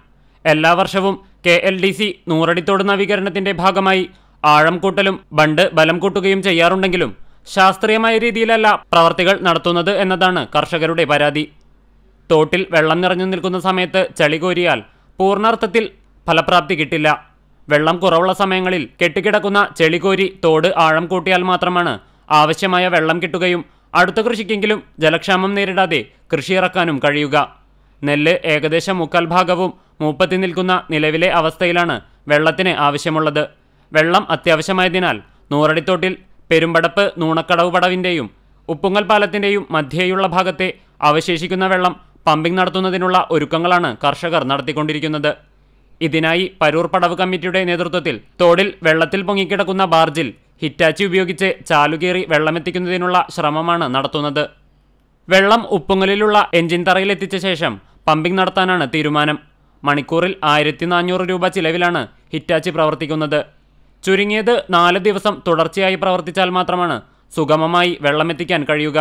എല്ലാ വർഷവും കെ എൽ ഡി സി നൂറടിത്തോട് നവീകരണത്തിന്റെ ഭാഗമായി ആഴം കൂട്ടലും ബണ്ട് ബലം കൂട്ടുകയും ചെയ്യാറുണ്ടെങ്കിലും ശാസ്ത്രീയമായ രീതിയിലല്ല പ്രവർത്തികൾ നടത്തുന്നത് എന്നതാണ് കർഷകരുടെ പരാതി തോട്ടിൽ വെള്ളം നിറഞ്ഞു നിൽക്കുന്ന സമയത്ത് ചളി കോരിയാൽ പൂർണ്ണാർത്ഥത്തിൽ ഫലപ്രാപ്തി കിട്ടില്ല വെള്ളം കുറവുള്ള സമയങ്ങളിൽ കെട്ടിക്കിടക്കുന്ന ചെളി കോരി തോട് ആഴം കൂട്ടിയാൽ മാത്രമാണ് ആവശ്യമായ വെള്ളം കിട്ടുകയും അടുത്ത കൃഷിക്കെങ്കിലും ജലക്ഷാമം നേരിടാതെ കൃഷിയിറക്കാനും കഴിയുക നെല്ല് ഏകദേശം മുക്കാൽ ഭാഗവും മൂപ്പത്തി നിൽക്കുന്ന നിലവിലെ അവസ്ഥയിലാണ് വെള്ളത്തിന് ആവശ്യമുള്ളത് വെള്ളം അത്യാവശ്യമായതിനാൽ നൂറടിത്തോട്ടിൽ പെരുമ്പടപ്പ് നൂണക്കടവ് പടവിൻ്റെയും ഉപ്പുങ്ങൽ പാലത്തിൻ്റെയും മധ്യേയുള്ള ഭാഗത്തെ അവശേഷിക്കുന്ന വെള്ളം പമ്പിംഗ് നടത്തുന്നതിനുള്ള ഒരുക്കങ്ങളാണ് കർഷകർ നടത്തിക്കൊണ്ടിരിക്കുന്നത് ഇതിനായി പരൂർ പടവ് കമ്മിറ്റിയുടെ നേതൃത്വത്തിൽ തോടിൽ വെള്ളത്തിൽ പൊങ്ങിക്കിടക്കുന്ന ബാർജിൽ ഹിറ്റാച്ചി ഉപയോഗിച്ച് ചാലുകേറി വെള്ളമെത്തിക്കുന്നതിനുള്ള ശ്രമമാണ് നടത്തുന്നത് വെള്ളം ഉപ്പുങ്ങലിലുള്ള എഞ്ചിൻ തറയിലെത്തിച്ച ശേഷം പമ്പിംഗ് നടത്താനാണ് തീരുമാനം മണിക്കൂറിൽ ആയിരത്തി നാനൂറ് രൂപ ചിലവിലാണ് ഹിറ്റാച്ചി പ്രവർത്തിക്കുന്നത് ചുരുങ്ങിയത് നാല് ദിവസം തുടർച്ചയായി പ്രവർത്തിച്ചാൽ മാത്രമാണ് സുഗമമായി വെള്ളമെത്തിക്കാൻ കഴിയുക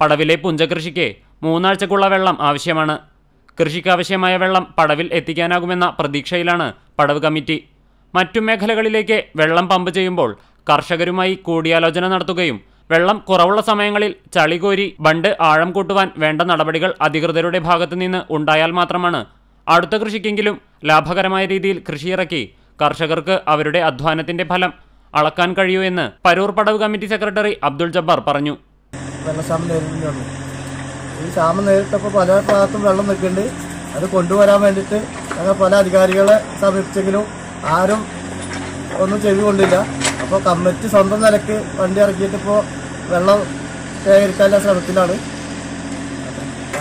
പടവിലെ പുഞ്ചകൃഷിക്ക് മൂന്നാഴ്ചക്കുള്ള വെള്ളം ആവശ്യമാണ് കൃഷിക്കാവശ്യമായ വെള്ളം പടവിൽ എത്തിക്കാനാകുമെന്ന പ്രതീക്ഷയിലാണ് പടവ് കമ്മിറ്റി മറ്റു മേഖലകളിലേക്ക് വെള്ളം പമ്പ് ചെയ്യുമ്പോൾ കർഷകരുമായി കൂടിയാലോചന നടത്തുകയും വെള്ളം കുറവുള്ള സമയങ്ങളിൽ ചളി കോരി ബണ്ട് ആഴം കൂട്ടുവാൻ വേണ്ട നടപടികൾ അധികൃതരുടെ ഭാഗത്തുനിന്ന് ഉണ്ടായാൽ മാത്രമാണ് അടുത്ത കൃഷിക്കെങ്കിലും ലാഭകരമായ രീതിയിൽ കൃഷിയിറക്കി കർഷകർക്ക് അവരുടെ അധ്വാനത്തിന്റെ ഫലം അളക്കാൻ കഴിയൂ എന്ന് പരൂർ പടവ് കമ്മിറ്റി സെക്രട്ടറി അബ്ദുൾ ജബ്ബാർ പറഞ്ഞു ഈ ക്ഷാമം നേരിട്ടപ്പോൾ പല ഭാഗത്തും വെള്ളം നിൽക്കുന്നുണ്ട് അത് കൊണ്ടുവരാൻ വേണ്ടിയിട്ട് ഞങ്ങൾ പല അധികാരികളെ സമീപിച്ചെങ്കിലും ആരും ഒന്നും ചെയ്തുകൊണ്ടില്ല അപ്പോൾ കമ്മിറ്റി സ്വന്തം നിലയ്ക്ക് വണ്ടി ഇറക്കിയിട്ട് ഇപ്പോൾ വെള്ളം ശേഖരിക്കാനുള്ള ശ്രമത്തിലാണ്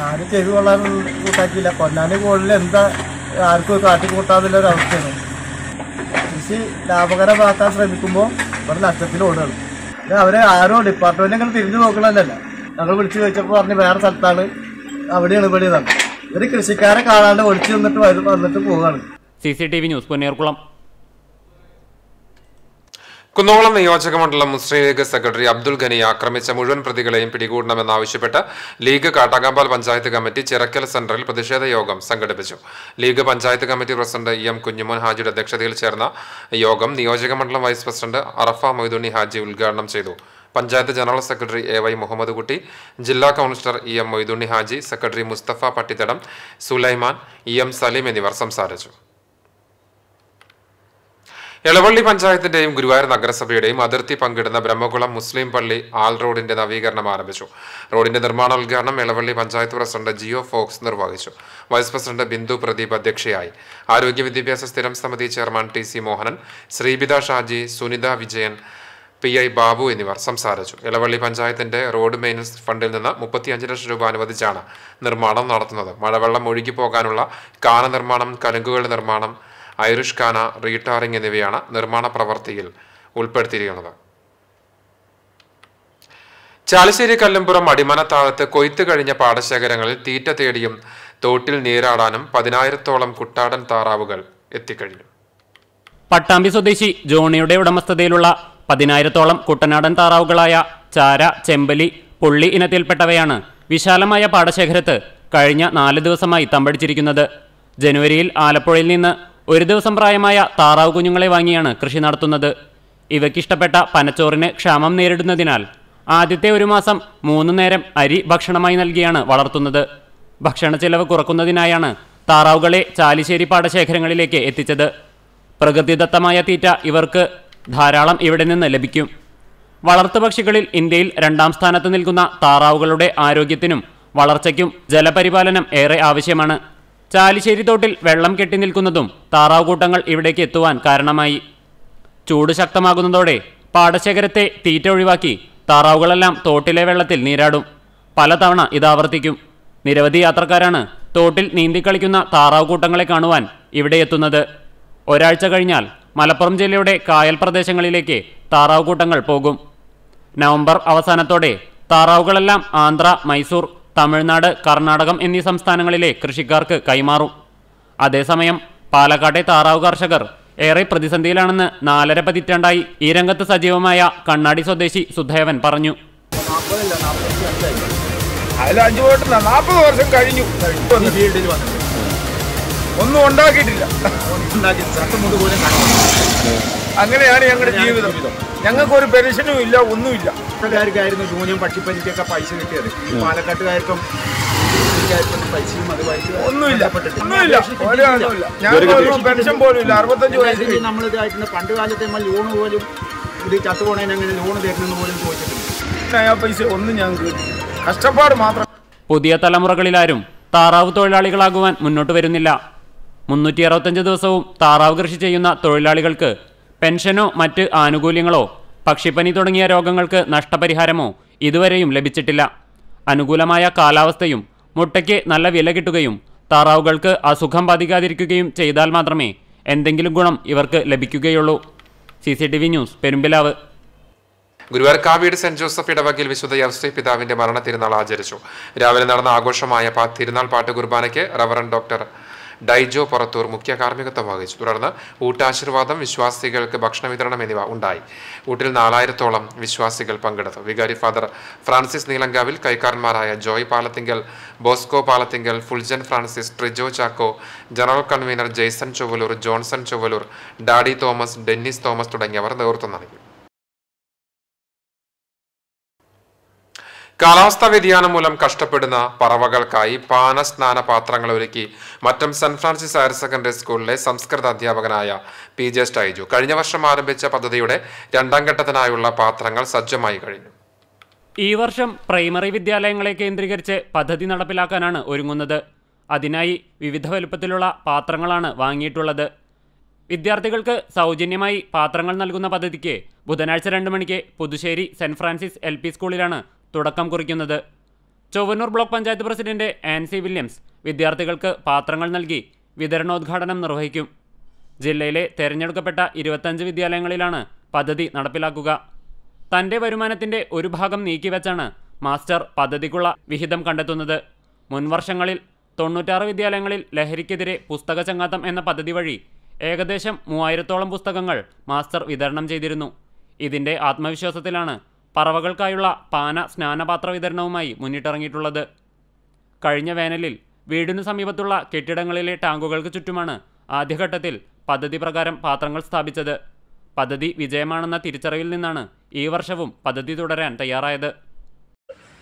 ആരും ചെവി കൊള്ളാൻ കൂട്ടാക്കിയില്ല കൊല്ലാനും കൂടുതൽ എന്താ ആർക്കും കാട്ടിക്കൂട്ടാന്നുള്ള അവസ്ഥയാണ് കൃഷി ലാഭകരമാക്കാൻ ശ്രമിക്കുമ്പോൾ ഇവിടെ നഷ്ടത്തിലോടുകയാണ് ഇത് അവരെ ആരോ ഡിപ്പാർട്ട്മെന്റ് അങ്ങനെ തിരിഞ്ഞു നോക്കണമല്ല ഞങ്ങൾ വിളിച്ചു ചോദിച്ചപ്പോൾ പറഞ്ഞ് വേറെ സ്ഥലത്താണ് അവിടെയാണ് ഇവിടെയാണ് ഇവര് കൃഷിക്കാരെ കാണാണ്ട് ഒളിച്ചു നിന്നിട്ട് വന്നിട്ട് പോവാണ് C C T V news Ponnerkulam കുന്നോളം നിയോജക മണ്ഡലം മുസ്ലിം ലീഗ് സെക്രട്ടറി അബ്ദുൽ ഖനി ആക്രമിച്ച മുഴുവൻ പ്രതികളെയും പിടികൂടണമെന്നാവശ്യപ്പെട്ട് ലീഗ് കാട്ടാകാമ്പാൽ പഞ്ചായത്ത് കമ്മിറ്റി ചിറക്കൽ സെന്ററിൽ പ്രതിഷേധ യോഗം സംഘടിപ്പിച്ചു League panchayat committee president E M Kunhumon ഹാജിയുടെ അധ്യക്ഷതയിൽ ചേർന്ന യോഗം നിയോജക മണ്ഡലം വൈസ് പ്രസിഡന്റ് അറഫ മൊയ്തുണ്ണി ഹാജി ഉദ്ഘാടനം ചെയ്തു panchayat general secretary A Y Muhammad Kutty ജില്ലാ councillor E M Moidunny Haji secretary Musthafa Pattithadam Sulaiman E M Saleem എന്നിവർ സംസാരിച്ചു എളവള്ളി പഞ്ചായത്തിന്റെയും ഗുരുവായൂർ നഗരസഭയുടെയും അതിർത്തി പങ്കിടുന്ന ബ്രഹ്മകുളം മുസ്ലിം പള്ളി ആൽ റോഡിന്റെ നവീകരണം ആരംഭിച്ചു റോഡിന്റെ നിർമ്മാണോദ്ഘാടനം എളവള്ളി പഞ്ചായത്ത് പ്രസിഡന്റ് ജിയോ ഫോക്സ് നിർവഹിച്ചു വൈസ് പ്രസിഡന്റ് ബിന്ദു പ്രദീപ് അധ്യക്ഷയായി ആരോഗ്യ വിദ്യാഭ്യാസ സ്ഥിരം സമിതി chairman T C Mohanan Sreebitha Shaji Sunitha Vijayan P I Babu എന്നിവർ സംസാരിച്ചു ഇളവള്ളി പഞ്ചായത്തിന്റെ റോഡ് മെയിനൻസ് ഫണ്ടിൽ നിന്ന് മുപ്പത്തിയഞ്ച് ലക്ഷം രൂപ അനുവദിച്ചാണ് നിർമ്മാണം നടത്തുന്നത് മഴവെള്ളം ഒഴുകി പോകാനുള്ള കാന നിർമ്മാണം കലുങ്കുകളുടെ നിർമ്മാണം ഐറിഷ് കാന റീടാറിംഗ് എന്നിവയാണ് നിർമ്മാണ പ്രവൃത്തിയിൽ ഉൾപ്പെടുത്തിയിരിക്കുന്നത് ചാലശ്ശേരി കല്ലുംപുറം അടിമനത്താഴത്ത് കൊയ്ത്ത് കഴിഞ്ഞ പാടശേഖരങ്ങളിൽ തീറ്റ തേടിയും തോട്ടിൽ നീരാടാനും പതിനായിരത്തോളം കുട്ടാടൻ താറാവുകൾ എത്തിക്കഴിഞ്ഞു പട്ടാമ്പി സ്വദേശി ജോണിയുടെ ഉടമസ്ഥതയിലുള്ള പതിനായിരത്തോളം കുട്ടനാടൻ താറാവുകളായ ചാര ചെമ്പലി പുള്ളി ഇനത്തിൽപ്പെട്ടവയാണ് വിശാലമായ പാടശേഖരത്ത് കഴിഞ്ഞ നാല് ദിവസമായി തമ്പടിച്ചിരിക്കുന്നത് ജനുവരിയിൽ ആലപ്പുഴയിൽ നിന്ന് ഒരു ദിവസം പ്രായമായ താറാവ് കുഞ്ഞുങ്ങളെ വാങ്ങിയാണ് കൃഷി നടത്തുന്നത് ഇവയ്ക്കിഷ്ടപ്പെട്ട പനച്ചോറിന് ക്ഷാമം നേരിടുന്നതിനാൽ ആദ്യത്തെ ഒരു മാസം മൂന്ന് നേരം അരി ഭക്ഷണമായി നൽകിയാണ് വളർത്തുന്നത് ഭക്ഷണ ചെലവ് കുറക്കുന്നതിനായാണ് താറാവുകളെ ചാലിശ്ശേരി പാടശേഖരങ്ങളിലേക്ക് എത്തിച്ചത് പ്രകൃതിദത്തമായ തീറ്റ ഇവർക്ക് ധാരാളം ഇവിടെ നിന്ന് ലഭിക്കും വളർത്തുപക്ഷികളിൽ ഇന്ത്യയിൽ രണ്ടാം സ്ഥാനത്ത് നിൽക്കുന്ന താറാവുകളുടെ ആരോഗ്യത്തിനും വളർച്ചയ്ക്കും ജലപരിപാലനം ഏറെ ആവശ്യമാണ് ചാലിശ്ശേരി തോട്ടിൽ വെള്ളം കെട്ടി നിൽക്കുന്നതും താറാവുകൂട്ടങ്ങൾ ഇവിടേക്ക് എത്തുവാൻ കാരണമായി ചൂട് ശക്തമാകുന്നതോടെ പാടശേഖരത്തെ തീറ്റ ഒഴിവാക്കി താറാവുകളെല്ലാം തോട്ടിലെ വെള്ളത്തിൽ നീരാടും പലതവണ ഇത് ആവർത്തിക്കും നിരവധി യാത്രക്കാരാണ് തോട്ടിൽ നീന്തിക്കളിക്കുന്ന താറാവുകൂട്ടങ്ങളെ കാണുവാൻ ഇവിടെ എത്തുന്നത് ഒരാഴ്ച കഴിഞ്ഞാൽ മലപ്പുറം ജില്ലയുടെ കായൽ പ്രദേശങ്ങളിലേക്ക് താറാവുകൂട്ടങ്ങൾ പോകും നവംബർ അവസാനത്തോടെ താറാവുകളെല്ലാം ആന്ധ്ര മൈസൂർ തമിഴ്നാട് കർണാടകം എന്നീ സംസ്ഥാനങ്ങളിലെ കൃഷിക്കാർക്ക് കൈമാറും അതേസമയം പാലക്കാട്ടെ താറാവ് കർഷകർ ഏറെ പ്രതിസന്ധിയിലാണെന്ന് നാലര പതിറ്റാണ്ടായി ഈ രംഗത്ത് സജീവമായ കണ്ണാടി സ്വദേശി സുധേവൻ പറഞ്ഞു വർഷം കഴിഞ്ഞു ഒന്നും ഉണ്ടാക്കിയിട്ടില്ല അങ്ങനെയാണ് ഞങ്ങളുടെ ജീവിതം ഞങ്ങൾക്ക് ഒരു പെൻഷനും ഇല്ല ഒന്നുമില്ല ആയിരുന്നു ശൂന്യം പക്ഷിപ്പനിക്കൊക്കെ പൈസ കിട്ടിയത് ഈ പാലക്കാട്ടുകാർക്കും ഒന്നുമില്ല ഒന്നുമില്ല ഞങ്ങൾക്ക് പെൻഷൻ പോലും ഇല്ല അറുപത്തഞ്ച് വയസ്സ് നമ്മൾ ഇതായിട്ടുണ്ട് പണ്ട് കാലത്തെ നമ്മൾ ലോൺ പോലും ഇത് ചത്തുപോണേന് അങ്ങനെ ലോൺ തരണമെന്ന് പോലും ചോദിച്ചിട്ടുണ്ട് ആ പൈസ ഒന്നും ഞങ്ങൾക്ക് കഷ്ടപ്പാട് മാത്രം പുതിയ തലമുറകളിലാരും താറാവ് തൊഴിലാളികളാകുവാൻ മുന്നോട്ട് വരുന്നില്ല മുന്നൂറ്റി അറുപത്തഞ്ച് ദിവസവും താറാവ് കൃഷി ചെയ്യുന്ന തൊഴിലാളികൾക്ക് പെൻഷനോ മറ്റ് ആനുകൂല്യങ്ങളോ പക്ഷിപ്പനി തുടങ്ങിയ രോഗങ്ങൾക്ക് നഷ്ടപരിഹാരമോ ഇതുവരെയും ലഭിച്ചിട്ടില്ല അനുകൂലമായ കാലാവസ്ഥയും മുട്ടയ്ക്ക് നല്ല വില കിട്ടുകയും താറാവുകൾക്ക് അസുഖം ബാധിക്കാതിരിക്കുകയും ചെയ്താൽ മാത്രമേ എന്തെങ്കിലും ഗുണം ഇവർക്ക് ലഭിക്കുകയുള്ളൂ C C T V news Perumpilavu Guruvayur Kaveed saint Joseph ഇടവകിൽ വിശുദ്ധ യവസ്തി പിതാവിന്റെ മരണ തിരുനാൾ ആചരിച്ചു രാവിലെ നടന്ന ആഘോഷമായ തിരുനാൾ പാട്ട് കുർബാനയ്ക്ക് റവറൻ ഡോക്ടർ ഡൈജോ പറത്തൂർ മുഖ്യ കാർമ്മികത്വം വഹിച്ചു തുടർന്ന് ഊട്ടാശീർവാദം വിശ്വാസികൾക്ക് ഭക്ഷണ വിതരണം എന്നിവ ഉണ്ടായി ഊട്ടിൽ നാലായിരത്തോളം വിശ്വാസികൾ പങ്കെടുത്തു വികാരി ഫാദർ ഫ്രാൻസിസ് നീലങ്കാവിൽ കൈക്കാരന്മാരായ ജോയ് പാലത്തിങ്കൽ ബോസ്കോ പാലത്തിങ്കൽ ഫുൾജൻ ഫ്രാൻസിസ് ട്രിജോ ചാക്കോ ജനറൽ കൺവീനർ ജെയ്സൺ ചൊവ്വലൂർ ജോൺസൺ ചൊവ്വലൂർ ഡാഡി തോമസ് ഡെന്നിസ് തോമസ് തുടങ്ങിയവർ നേതൃത്വം നൽകി കാലാവസ്ഥാ വ്യതിയാനം മൂലം കഷ്ടപ്പെടുന്ന പറവകൾക്കായി പാന സ്നാന പാത്രങ്ങൾ ഒരുക്കി Mattam saint Francis higher secondary സ്കൂളിലെ സംസ്കൃത അധ്യാപകനായ പി ജെ സ്റ്റൈജു കഴിഞ്ഞ വർഷം ആരംഭിച്ച പദ്ധതിയുടെ രണ്ടാം ഘട്ടത്തിനായുള്ള പാത്രങ്ങൾ സജ്ജമായി കഴിഞ്ഞു ഈ വർഷം പ്രൈമറി വിദ്യാലയങ്ങളെ കേന്ദ്രീകരിച്ച് പദ്ധതി നടപ്പിലാക്കാനാണ് ഒരുങ്ങുന്നത് അതിനായി വിവിധ വലുപ്പത്തിലുള്ള പാത്രങ്ങളാണ് വാങ്ങിയിട്ടുള്ളത് വിദ്യാർത്ഥികൾക്ക് സൗജന്യമായി പാത്രങ്ങൾ നൽകുന്ന പദ്ധതിക്ക് ബുധനാഴ്ച രണ്ട് മണിക്ക് പുതുശ്ശേരി സെന്റ് ഫ്രാൻസിസ് എൽ സ്കൂളിലാണ് തുടക്കം കുറിക്കുന്നത് Chovvannur block panchayat president Ancy Williams വിദ്യാർത്ഥികൾക്ക് പാത്രങ്ങൾ നൽകി വിതരണോദ്ഘാടനം നിർവഹിക്കും ജില്ലയിലെ തെരഞ്ഞെടുക്കപ്പെട്ട ഇരുപത്തഞ്ച് വിദ്യാലയങ്ങളിലാണ് പദ്ധതി നടപ്പിലാക്കുക തൻ്റെ വരുമാനത്തിൻ്റെ ഒരു ഭാഗം നീക്കിവെച്ചാണ് മാസ്റ്റർ പദ്ധതിക്കുള്ള വിഹിതം കണ്ടെത്തുന്നത് മുൻവർഷങ്ങളിൽ തൊണ്ണൂറ്റാറ് വിദ്യാലയങ്ങളിൽ ലഹരിക്കെതിരെ പുസ്തക ചങ്ങാത്തം എന്ന പദ്ധതി വഴി ഏകദേശം മൂവായിരത്തോളം പുസ്തകങ്ങൾ മാസ്റ്റർ വിതരണം ചെയ്തിരുന്നു ഇതിൻ്റെ ആത്മവിശ്വാസത്തിലാണ് പറവകൾക്കായുള്ള പാന സ്നാനപാത്ര വിതരണവുമായി മുന്നിട്ടിറങ്ങിയിട്ടുള്ളത് കഴിഞ്ഞ വേനലിൽ വീടിനു സമീപത്തുള്ള കെട്ടിടങ്ങളിലെ ടാങ്കുകൾക്ക് ചുറ്റുമാണ് ആദ്യഘട്ടത്തിൽ പദ്ധതി പ്രകാരം പാത്രങ്ങൾ സ്ഥാപിച്ചത് പദ്ധതി വിജയമാണെന്ന തിരിച്ചറിവിൽ നിന്നാണ് ഈ വർഷവും പദ്ധതി തുടരാൻ തയ്യാറായത്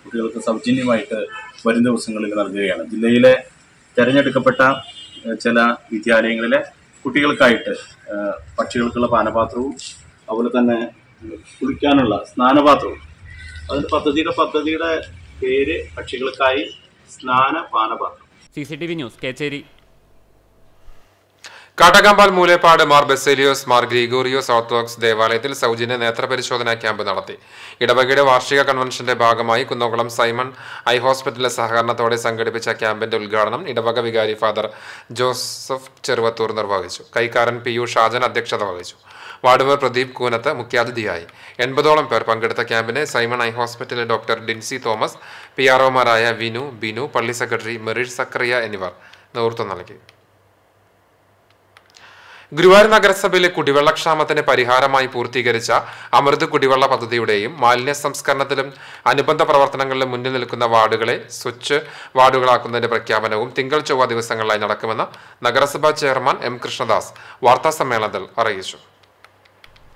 കുട്ടികൾക്ക് സൗജന്യമായിട്ട് വരും ദിവസങ്ങളിൽ നൽകുകയാണ് ജില്ലയിലെ തിരഞ്ഞെടുക്കപ്പെട്ട ചില വിദ്യാലയങ്ങളിലെ കുട്ടികൾക്കായിട്ട് പക്ഷികൾക്കുള്ള പാനപാത്രവും അതുപോലെ തന്നെ കുളിക്കാനുള്ള സ്നാനപാത്രവും അതിൻ്റെ പദ്ധതിയുടെ പദ്ധതിയുടെ പേര് പക്ഷികൾക്കായി സ്നാനപാനപാത്രം C C T V news Kechery Kattakampal Moolepad Mar Baselios Mar Gregorios orthodox ദേവാലയത്തിൽ സൗജന്യ നേത്രപരിശോധനാ ക്യാമ്പ് നടത്തി ഇടവകയുടെ വാർഷിക കൺവെൻഷന്റെ ഭാഗമായി കുന്നോകുളം സൈമൺ ഐ ഹോസ്പിറ്റലിലെ സഹകരണത്തോടെ സംഘടിപ്പിച്ച ക്യാമ്പിന്റെ ഉദ്ഘാടനം ഇടവക വികാരി ഫാദർ ജോസഫ് ചെറുവത്തൂർ നിർവഹിച്ചു കൈക്കാരൻ പി യു ഷാജൻ അധ്യക്ഷത വഹിച്ചു വാർഡ് മെമ്പർ പ്രദീപ് കൂനത്ത് മുഖ്യാതിഥിയായി എൺപതോളം പേർ പങ്കെടുത്ത ക്യാമ്പിന് സൈമൺ ഐ ഹോസ്പിറ്റലിലെ ഡോക്ടർ ഡിൻസി തോമസ് പി ആർഒമാരായ വിനു ബിനു പള്ളി സെക്രട്ടറി മെറിഷ് സക്കറിയ എന്നിവർ നേതൃത്വം നൽകി ഗുരുവായൂർ നഗരസഭയിലെ കുടിവെള്ളക്ഷാമത്തിന് പരിഹാരമായി പൂർത്തീകരിച്ച അമൃത് കുടിവെള്ള പദ്ധതിയുടെയും മാലിന്യ സംസ്കരണത്തിലും അനുബന്ധ പ്രവർത്തനങ്ങളിലും മുന്നിൽ നിൽക്കുന്ന വാർഡുകളെ സ്വച്ഛ് വാർഡുകളാക്കുന്നതിന്റെ പ്രഖ്യാപനവും തിങ്കൾ ചൊവ്വ ദിവസങ്ങളിലായി നടക്കുമെന്ന് നഗരസഭാ ചെയർമാൻ എം കൃഷ്ണദാസ് വാർത്താസമ്മേളനത്തിൽ അറിയിച്ചു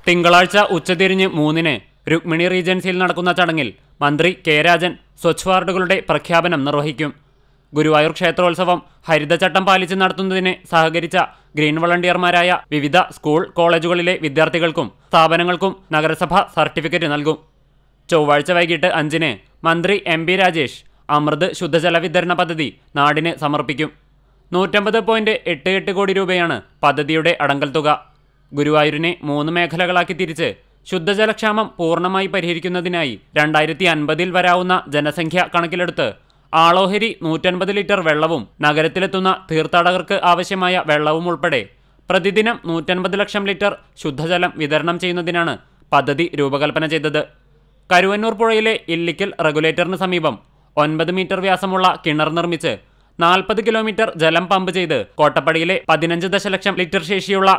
തിങ്കളാഴ്ച ഉച്ചതിരിഞ്ഞ് മൂന്നിന് രുക്മിണി റീജൻസിയിൽ നടക്കുന്ന ചടങ്ങിൽ മന്ത്രി കെ രാജൻ സ്വച്ഛ് വാർഡുകളുടെ പ്രഖ്യാപനം നിർവഹിക്കും ഗുരുവായൂർ ക്ഷേത്രോത്സവം ഹരിതചട്ടം പാലിച്ച് നടത്തുന്നതിന് സഹകരിച്ച ഗ്രീൻ വളണ്ടിയർമാരായ വിവിധ സ്കൂൾ കോളേജുകളിലെ വിദ്യാർത്ഥികൾക്കും സ്ഥാപനങ്ങൾക്കും നഗരസഭ സർട്ടിഫിക്കറ്റ് നൽകും ചൊവ്വാഴ്ച വൈകിട്ട് അഞ്ചിന് മന്ത്രി എം പി രാജേഷ് അമൃത് ശുദ്ധജല വിതരണ പദ്ധതി നാടിന് സമർപ്പിക്കും നൂറ്റമ്പത് പോയിന്റ് എട്ട് എട്ട് കോടി രൂപയാണ് പദ്ധതിയുടെ അടങ്കൽ തുക ഗുരുവായൂരിനെ മൂന്ന് മേഖലകളാക്കി തിരിച്ച് ശുദ്ധജലക്ഷാമം പൂർണ്ണമായി പരിഹരിക്കുന്നതിനായി രണ്ടായിരത്തി അൻപതിൽ വരാവുന്ന ജനസംഖ്യ കണക്കിലെടുത്ത് ആളോഹരി നൂറ്റൻപത് ലിറ്റർ വെള്ളവും നഗരത്തിലെത്തുന്ന തീർത്ഥാടകർക്ക് ആവശ്യമായ വെള്ളവും ഉൾപ്പെടെ പ്രതിദിനം നൂറ്റൻപത് ലക്ഷം ലിറ്റർ ശുദ്ധജലം വിതരണം ചെയ്യുന്നതിനാണ് പദ്ധതി രൂപകൽപ്പന ചെയ്തത് കരുവന്നൂർ പുഴയിലെ ഇല്ലിക്കൽ റെഗുലേറ്ററിന് സമീപം ഒൻപത് മീറ്റർ വ്യാസമുള്ള കിണർ നിർമ്മിച്ച് നാൽപ്പത് കിലോമീറ്റർ ജലം പമ്പ് ചെയ്ത് കോട്ടപ്പടിയിലെ പതിനഞ്ച് ദശലക്ഷം ലിറ്റർ ശേഷിയുള്ള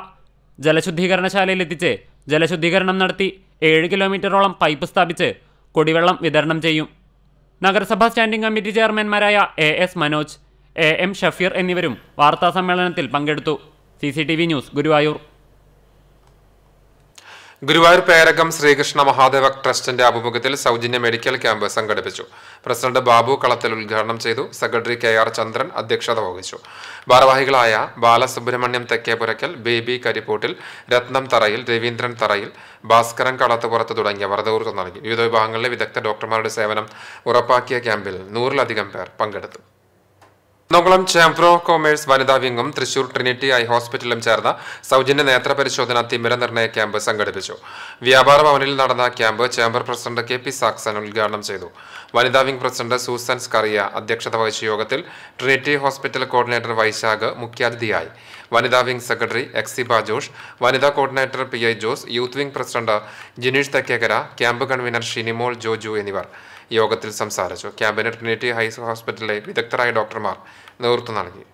ജലശുദ്ധീകരണശാലയിലെത്തിച്ച് ജലശുദ്ധീകരണം നടത്തി ഏഴ് കിലോമീറ്ററോളം പൈപ്പ് സ്ഥാപിച്ച് കുടിവെള്ളം വിതരണം ചെയ്യും നഗരസഭാ സ്റ്റാൻഡിംഗ് കമ്മിറ്റി ചെയർമാൻമാരായ A S Manoj A M Shafeer എന്നിവരും വാർത്താസമ്മേളനത്തിൽ പങ്കെടുത്തു സി ന്യൂസ് ഗുരുവായൂർ ഗുരുവായൂർ പേരകം ശ്രീകൃഷ്ണ മഹാദേവ ട്രസ്റ്റിന്റെ ആഭിമുഖ്യത്തിൽ സൗജന്യ മെഡിക്കൽ ക്യാമ്പ് സംഘടിപ്പിച്ചു പ്രസിഡന്റ് ബാബു കളത്തിൽ ഉദ്ഘാടനം ചെയ്തു സെക്രട്ടറി കെ ആർ ചന്ദ്രൻ അധ്യക്ഷത വഹിച്ചു ഭാരവാഹികളായ ബാലസുബ്രഹ്മണ്യം തെക്കേപുരക്കൽ ബേബി കരിപ്പൂട്ടിൽ രത്നം തറയിൽ രവീന്ദ്രൻ തറയിൽ ഭാസ്കരൻ കളത്തുപുറത്ത് തുടങ്ങിയവർ നേതൃത്വം നൽകി വിവിധ വിഭാഗങ്ങളിലെ വിദഗ്ധ ഡോക്ടർമാരുടെ സേവനം ഉറപ്പാക്കിയ ക്യാമ്പിൽ നൂറിലധികം പേർ പങ്കെടുത്തു നോക്കുളം ചാംബ്രോ കോമേഴ്സ് വനിതാ വിംഗും തൃശൂർ ട്രിനിറ്റി ഐ ഹോസ്പിറ്റലും ചേർന്ന സൗജന്യ നേത്ര പരിശോധന തിമിര നിർണയ ക്യാമ്പ് സംഘടിപ്പിച്ചു വ്യാപാര ഭവനിൽ നടന്ന camp chamber president K P Saxon ഉദ്ഘാടനം ചെയ്തു വനിതാ വിംഗ് പ്രസിഡന്റ് സൂസൻ സ്കറിയ അധ്യക്ഷത വഹിച്ച യോഗത്തിൽ ട്രിനിറ്റി ഹോസ്പിറ്റൽ കോർഡിനേറ്റർ വൈശാഖ് മുഖ്യാതിഥിയായി വനിതാ വിംഗ് സെക്രട്ടറി എക്സിബ ജോഷ് വനിതാ coordinator P I Jose youth wing president Jineesh Thakkekkara camp convener Shinimol Joju എന്നിവർ യോഗത്തിൽ സംസാരിച്ചു ക്യാബിനറ്റ് ട്രിനിറ്റി ഹൈസ് ഹോസ്പിറ്റലിലെ വിദഗ്ധരായ ഡോക്ടർമാർ നേതൃത്വം നൽകി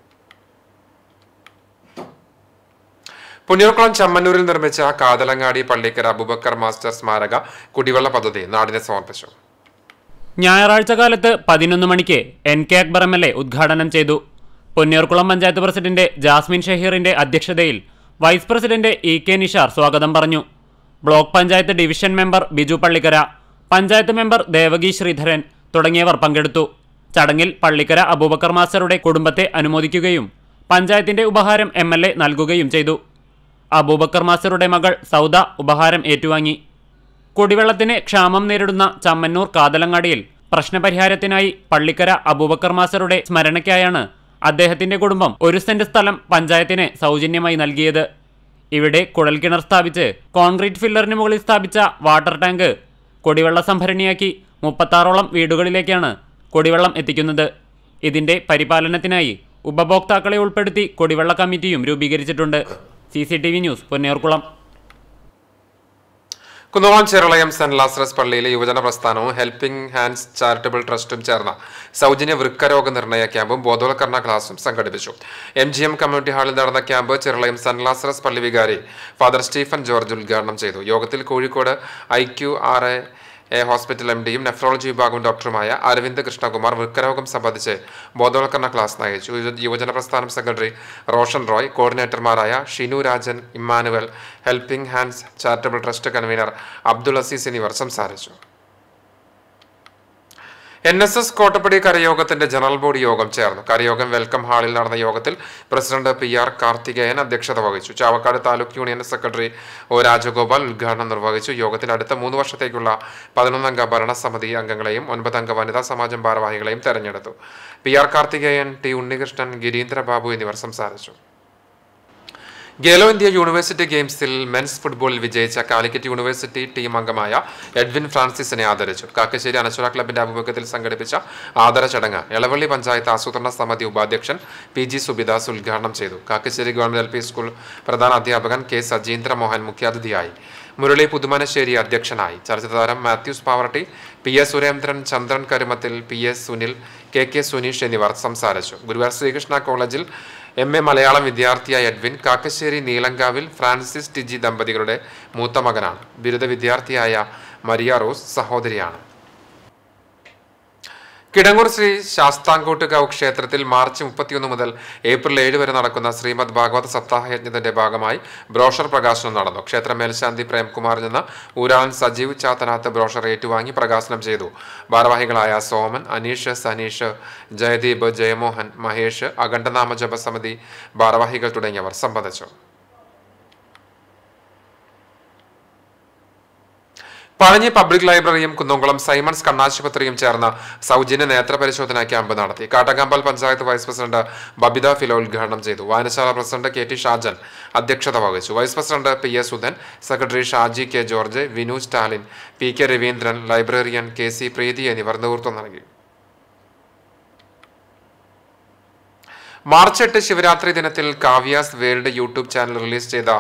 പുന്നൂർക്കുളം ചമ്മന്നൂരിൽ നിർമ്മിച്ച കാതലങ്ങാടി പള്ളിക്കര അബുബക്കർ മാസ്റ്റർ സ്മാരക കുടിവെള്ള പദ്ധതി നാടിനെ സമർപ്പിച്ചു ഞായറാഴ്ച കാലത്ത് പതിനൊന്ന് മണിക്ക് N K Akbar M L A ഉദ്ഘാടനം ചെയ്തു പൊന്നിയൂർക്കുളം പഞ്ചായത്ത് പ്രസിഡന്റ് ജാസ്മിൻ ഷഹീറിന്റെ അധ്യക്ഷതയിൽ vice president E K Nishar സ്വാഗതം പറഞ്ഞു block panchayat division member Biju Pallikkara panchayat member Devaki Sreedharan തുടങ്ങിയവർ പങ്കെടുത്തു ചടങ്ങിൽ പള്ളിക്കര അബൂബക്കർ മാസ്റ്ററുടെ കുടുംബത്തെ അനുമോദിക്കുകയും പഞ്ചായത്തിന്റെ ഉപഹാരം എം എൽ എ നൽകുകയും ചെയ്തു അബൂബക്കർ മാസ്റ്ററുടെ മകൾ സൗദ ഉപഹാരം ഏറ്റുവാങ്ങി കുടിവെള്ളത്തിന് ക്ഷാമം നേരിടുന്ന ചമ്മന്നൂർ കാതലങ്ങാടിയിൽ പ്രശ്നപരിഹാരത്തിനായി പള്ളിക്കര അബൂബക്കർ മാസ്റ്ററുടെ സ്മരണയ്ക്കായാണ് അദ്ദേഹത്തിന്റെ കുടുംബം ഒരു സെന്റ് സ്ഥലം പഞ്ചായത്തിന് സൗജന്യമായി നൽകിയത് ഇവിടെ കിണർ സ്ഥാപിച്ച് കോൺക്രീറ്റ് ഫില്ലറിന് മുകളിൽ സ്ഥാപിച്ച വാട്ടർ ടാങ്ക് കുടിവെള്ള സംഭരണിയാക്കി മുപ്പത്താറോളം വീടുകളിലേക്കാണ് കുടിവെള്ളം എത്തിക്കുന്നത് ഇതിന്റെ പരിപാലനത്തിനായി ഉപഭോക്താക്കളെ ഉൾപ്പെടുത്തി കുടിവെള്ള കമ്മിറ്റിയും രൂപീകരിച്ചിട്ടുണ്ട് സി ന്യൂസ് പൊന്നേർക്കുളം കുന്നോളം ചെറുളയം സെന്റ് ലാസറസ് പള്ളിയിലെ യുവജന പ്രസ്ഥാനവും ഹെൽപ്പിംഗ് ഹാൻഡ്സ് ചാരിറ്റബിൾ ട്രസ്റ്റും ചേർന്ന സൗജന്യ വൃക്കരോഗ നിർണയ ക്യാമ്പും ബോധവൽക്കരണ ക്ലാസും സംഘടിപ്പിച്ചു എം ജി എം കമ്മ്യൂണിറ്റി ഹാളിൽ നടന്ന ക്യാമ്പ് ചെറുളയം സെന്റ് ലാസറസ് പള്ളി വികാരി ഫാദർ സ്റ്റീഫൻ ജോർജ് ഉദ്ഘാടനം ചെയ്തു യോഗത്തിൽ Kozhikode I Q R A hospital M ഡിയും നെഫ്രോളജി വിഭാഗം ഡോക്ടറുമായ അരവിന്ദ് കൃഷ്ണകുമാർ വൃക്കരോഗം സംബന്ധിച്ച് ബോധവൽക്കരണ ക്ലാസ് നയിച്ചു യുവജന പ്രസ്ഥാനം സെക്രട്ടറി റോഷൻ റോയ് കോർഡിനേറ്റർമാരായ Shinu Rajan Emmanuel helping hands charitable trust convener Abdul Azeez എന്നിവർ സംസാരിച്ചു എൻ എസ് എസ് കോട്ടപ്പടി കരയോഗത്തിന്റെ ജനറൽ ബോഡി യോഗം ചേർന്നു കരയോഗം വെൽക്കം ഹാളിൽ നടന്ന യോഗത്തിൽ പ്രസിഡന്റ് പി ആർ കാർത്തികേയൻ അധ്യക്ഷത വഹിച്ചു Chavakkad taluk union secretary O Rajagopal ഉദ്ഘാടനം നിർവഹിച്ചു യോഗത്തിൽ അടുത്ത മൂന്ന് വർഷത്തേക്കുള്ള പതിനൊന്നംഗ ഭരണസമിതി അംഗങ്ങളെയും ഒൻപതംഗ വനിതാ സമാജം ഭാരവാഹികളെയും തെരഞ്ഞെടുത്തു P R Karthikeyan T Unnikrishnan Girindrababu എന്നിവർ സംസാരിച്ചു ഗേലോ ഇന്ത്യ യൂണിവേഴ്സിറ്റി ഗെയിംസിൽ മെൻസ് ഫുട്ബോളിൽ വിജയിച്ച കാലിക്കറ്റ് യൂണിവേഴ്സിറ്റി ടീം അംഗമായ എഡ്വിൻ ഫ്രാൻസിസിനെ ആദരിച്ചു കാക്കശ്ശേരി അനശ്വര ക്ലബിന്റെ ആഭിമുഖ്യത്തിൽ സംഘടിപ്പിച്ച ആദര ചടങ്ങ് എളവള്ളി പഞ്ചായത്ത് ആസൂത്രണ സമിതി ഉപാധ്യക്ഷൻ പി ജി സുബിദാസ് ഉദ്ഘാടനം ചെയ്തു Kakkassery government L P school പ്രധാന അധ്യാപകൻ കെ സജീന്ദ്ര മോഹൻ മുഖ്യാതിഥിയായി മുരളി പുതുമനശ്ശേരി അധ്യക്ഷനായി ചലച്ചിത്രതാരം Mathews Pavaratty P S Surendran Chandran Karumathil P S Sunil K K Suneesh എന്നിവർ സംസാരിച്ചു ഗുരുവായൂർ ശ്രീകൃഷ്ണ കോളേജിൽ എം എ മലയാളം വിദ്യാർത്ഥിയായ എഡ്വിൻ കാക്കശ്ശേരി നീലങ്കാവിൽ ഫ്രാൻസിസ് ടിജി ദമ്പതികളുടെ മൂത്ത മകനാണ് ബിരുദ വിദ്യാർത്ഥിയായ മരിയ റോസ് സഹോദരിയാണ് കിടങ്ങൂർ ശ്രീ ശാസ്താംകോട്ടുകാവ് ക്ഷേത്രത്തിൽ മാർച്ച് മുപ്പത്തിയൊന്ന് മുതൽ ഏപ്രിൽ ഏഴ് വരെ നടക്കുന്ന ശ്രീമദ് ഭാഗവത സപ്താഹ യജ്ഞത്തിന്റെ ഭാഗമായി ബ്രോഷർ പ്രകാശനം നടന്നു ക്ഷേത്ര മേൽശാന്തി പ്രേംകുമാറിൽ നിന്ന് ഊരാൻ സജീവ് ചാത്തനാത്ത് ബ്രോഷർ ഏറ്റുവാങ്ങി പ്രകാശനം ചെയ്തു ഭാരവാഹികളായ സോമൻ അനീഷ് സനീഷ് ജയദീപ് ജയമോഹൻ മഹേഷ് അഖണ്ഡനാമ ജപസമിതി ഭാരവാഹികൾ തുടങ്ങിയവർ സംബന്ധിച്ചു പഴഞ്ഞി പബ്ലിക് ലൈബ്രറിയും കുന്നംകുളം സൈമൺസ് കണ്ണാശുപത്രിയും ചേർന്ന് സൗജന്യ നേത്രപരിശോധന ക്യാമ്പ് നടത്തി കാട്ടകമ്പൽ പഞ്ചായത്ത് വൈസ് പ്രസിഡന്റ് ബബിത ഫിലോ ഉദ്ഘാടനം ചെയ്തു വായനശാല പ്രസിഡന്റ് കെ ടി ഷാജൻ അധ്യക്ഷത വഹിച്ചു vice president P A Sudhan secretary Shaji K George Vinu Stalin P K Raveendran librarian K C Preethi എന്നിവർ നേതൃത്വം നൽകി മാർച്ച് എട്ട് ശിവരാത്രി ദിനത്തിൽ Kavya's world YouTube channel release ചെയ്ത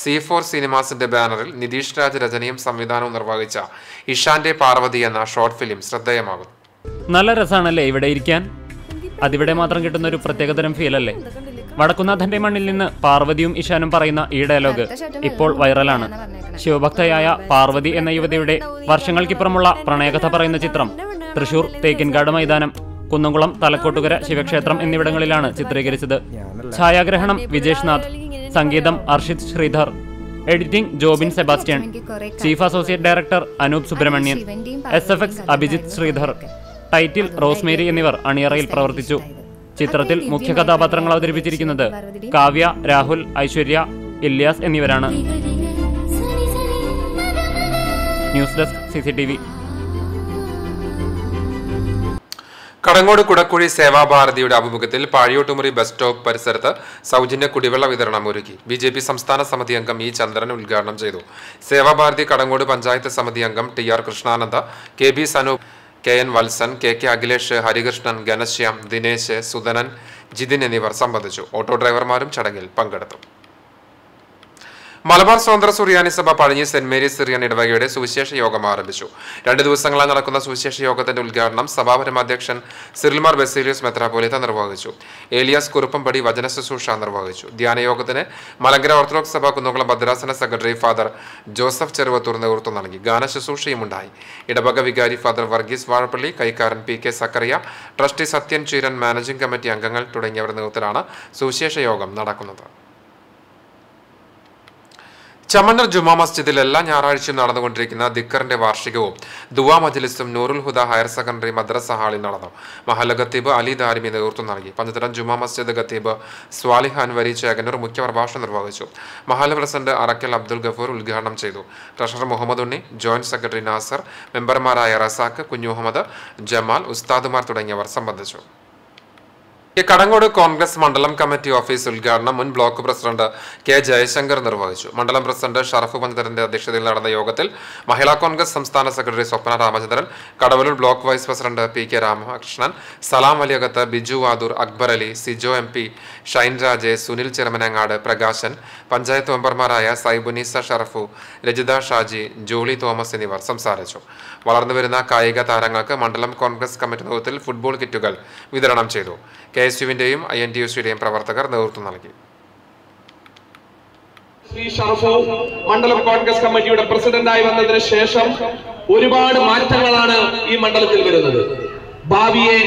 സി ഫോർ സിനിമാസിന്റെ ബാനറിൽ നിതീഷ് രാജ് രചനയും സംവിധാനവും നിർവഹിച്ച ഇഷാന്റെ പാർവതി എന്ന ഷോർട്ട് ഫിലിം ശ്രദ്ധേയമാകും നല്ല രസാണല്ലേ ഇവിടെ ഇരിക്കാൻ അതിവിടെ മാത്രം കിട്ടുന്ന ഒരു പ്രത്യേകതരം ഫീൽ അല്ലേ വടക്കുന്നാഥന്റെ മണ്ണിൽ നിന്ന് പാർവതിയും ഇഷാനും പറയുന്ന ഈ ഡയലോഗ് ഇപ്പോൾ വൈറലാണ് ശിവഭക്തയായ പാർവതി എന്ന യുവതിയുടെ വർഷങ്ങൾക്കിപ്പുറമുള്ള പ്രണയകഥ പറയുന്ന ചിത്രം തൃശൂർ തേക്കിൻകാട് മൈതാനം കുന്നംകുളം തലക്കോട്ടുകര ശിവക്ഷേത്രം എന്നിവിടങ്ങളിലാണ് ചിത്രീകരിച്ചത് ഛായാഗ്രഹണം വിജേഷ്നാഥ് സംഗീതം Arshith Sreedhar editing Jobin Sebastian chief associate director Anoop Subramanian S F X Abhijith Sreedhar title Rosemary എന്നിവർ അണിയറയിൽ പ്രവർത്തിച്ചു ചിത്രത്തിൽ മുഖ്യ കഥാപാത്രങ്ങൾ അവതരിപ്പിച്ചിരിക്കുന്നത് കാവ്യ രാഹുൽ ഐശ്വര്യ ഇല്യാസ് എന്നിവരാണ് news desk C Kadangode Kudakkuzhi സേവാഭാരതിയുടെ ആഭിമുഖ്യത്തിൽ പാഴിയോട്ടുമുറി ബസ് സ്റ്റോപ്പ് പരിസരത്ത് സൗജന്യ കുടിവെള്ള വിതരണം ഒരുക്കി ബി ജെ പി സംസ്ഥാന സമിതി അംഗം ഇ ചന്ദ്രൻ ഉദ്ഘാടനം ചെയ്തു സേവാഭാരതി കടങ്ങോട് പഞ്ചായത്ത് സമിതി അംഗം T R Krishnananda K B Sanoop K N Valsan K K Akhilesh Harikrishnan Ghanashyam Dinesh Sudhanan Jithin എന്നിവർ സംബന്ധിച്ചു ഓട്ടോ ഡ്രൈവർമാരും ചടങ്ങിൽ പങ്കെടുത്തു മലബാർ സ്വതന്ത്ര സുറിയാനി സഭ പഴഞ്ഞി സെന്റ് മേരീസ് സിറിയൻ ഇടവകയുടെ സുവിശേഷ യോഗം ആരംഭിച്ചു രണ്ട് ദിവസങ്ങളായി നടക്കുന്ന സുവിശേഷ യോഗത്തിന്റെ ഉദ്ഘാടനം സഭാപരമ അധ്യക്ഷൻ സിറിൽമാർ ബസേലിയസ് മെത്രാപോലിത നിർവഹിച്ചു ഏലിയാസ് കുറുപ്പംപടി വചന ശുശ്രൂഷ നിർവഹിച്ചു ധ്യാനയോഗത്തിന് മലങ്കര ഓർത്തഡോക്സ് സഭ കുന്നുകുളം ഭദ്രാസന സെക്രട്ടറി ഫാദർ ജോസഫ് ചെറുവത്തൂർ നേതൃത്വം നൽകി ഗാന ശുശ്രൂഷയും ഉണ്ടായി ഇടവക വികാരി ഫാദർ വർഗീസ് വാഴപ്പള്ളി കൈക്കാരൻ P K Zacharia trustee Sathyan Cheeran managing committee അംഗങ്ങൾ തുടങ്ങിയവരുടെ നേതൃത്വത്തിലാണ് സുവിശേഷ യോഗം നടക്കുന്നത് ചമന്നർ ജുമാ മസ്ജിദിൽ എല്ലാ ഞായറാഴ്ചയും നടന്നുകൊണ്ടിരിക്കുന്ന ദിക്കറിന്റെ വാർഷികവും ദുവാ മജ്ലിസും നൂറുൽ ഹുദ ഹയർ സെക്കൻഡറി മദ്രസ ഹാളിൽ നടന്നു മഹല ഖത്തീബ് അലി ദാരിമി നേതൃത്വം നൽകി പഞ്ചതരം ജുമാ മസ്ജിദ് ഖത്തീബ് സ്വാലിഹാൻ വരി ചേകനൂർ മുഖ്യ പ്രഭാഷണം നിർവഹിച്ചു മഹല പ്രസിഡന്റ് അറക്കൽ അബ്ദുൽ ഗഫൂർ ഉദ്ഘാടനം ചെയ്തു treasurer Muhammad Unni joint secretary Nasar മെമ്പർമാരായ റസാഖ് കുഞ്ഞു ജമാൽ ഉസ്താദുമാർ തുടങ്ങിയവർ സംബന്ധിച്ചു കടങ്ങോട് കോൺഗ്രസ് മണ്ഡലം കമ്മിറ്റി ഓഫീസ് ഉദ്ഘാടനം മുൻ ബ്ലോക്ക് പ്രസിഡന്റ് കെ ജയശങ്കർ നിർവഹിച്ചു മണ്ഡലം പ്രസിഡന്റ് ഷറഫ് മന്ദിരന്റെ അധ്യക്ഷതയിൽ നടന്ന യോഗത്തിൽ മഹിളാ കോൺഗ്രസ് സംസ്ഥാന secretary Swapna Ramachandran Kadavallur block vice president P K Ramakrishnan Salam Akath Biju Vadur Akbar Ali Sijo M P Shine Raje Sunil Cherumanangad Prakashan panchayat മെമ്പർമാരായ സൈബുനീസ ഷറഫു രജിത ഷാജി ജോളി തോമസ് എന്നിവർ സംസാരിച്ചു വളർന്നുവരുന്ന കായിക താരങ്ങൾക്ക് മണ്ഡലം കോൺഗ്രസ് കമ്മിറ്റി നേതൃത്വത്തിൽ ഫുട്ബോൾ കിറ്റുകൾ വിതരണം ചെയ്തു കെ എസ് യുവിന്റെയും ഐ എൻ ടി യു സിയുടെയും പ്രവർത്തകർ നേതൃത്വം നൽകി ശ്രീ ഷറഫു മണ്ഡലം കോൺഗ്രസ് കമ്മിറ്റിയുടെ പ്രസിഡന്റായി വന്നതിന് ശേഷം ഒരുപാട് മാറ്റങ്ങളാണ് ഈ മണ്ഡലത്തിൽ വരുന്നത് ഭാവിയെ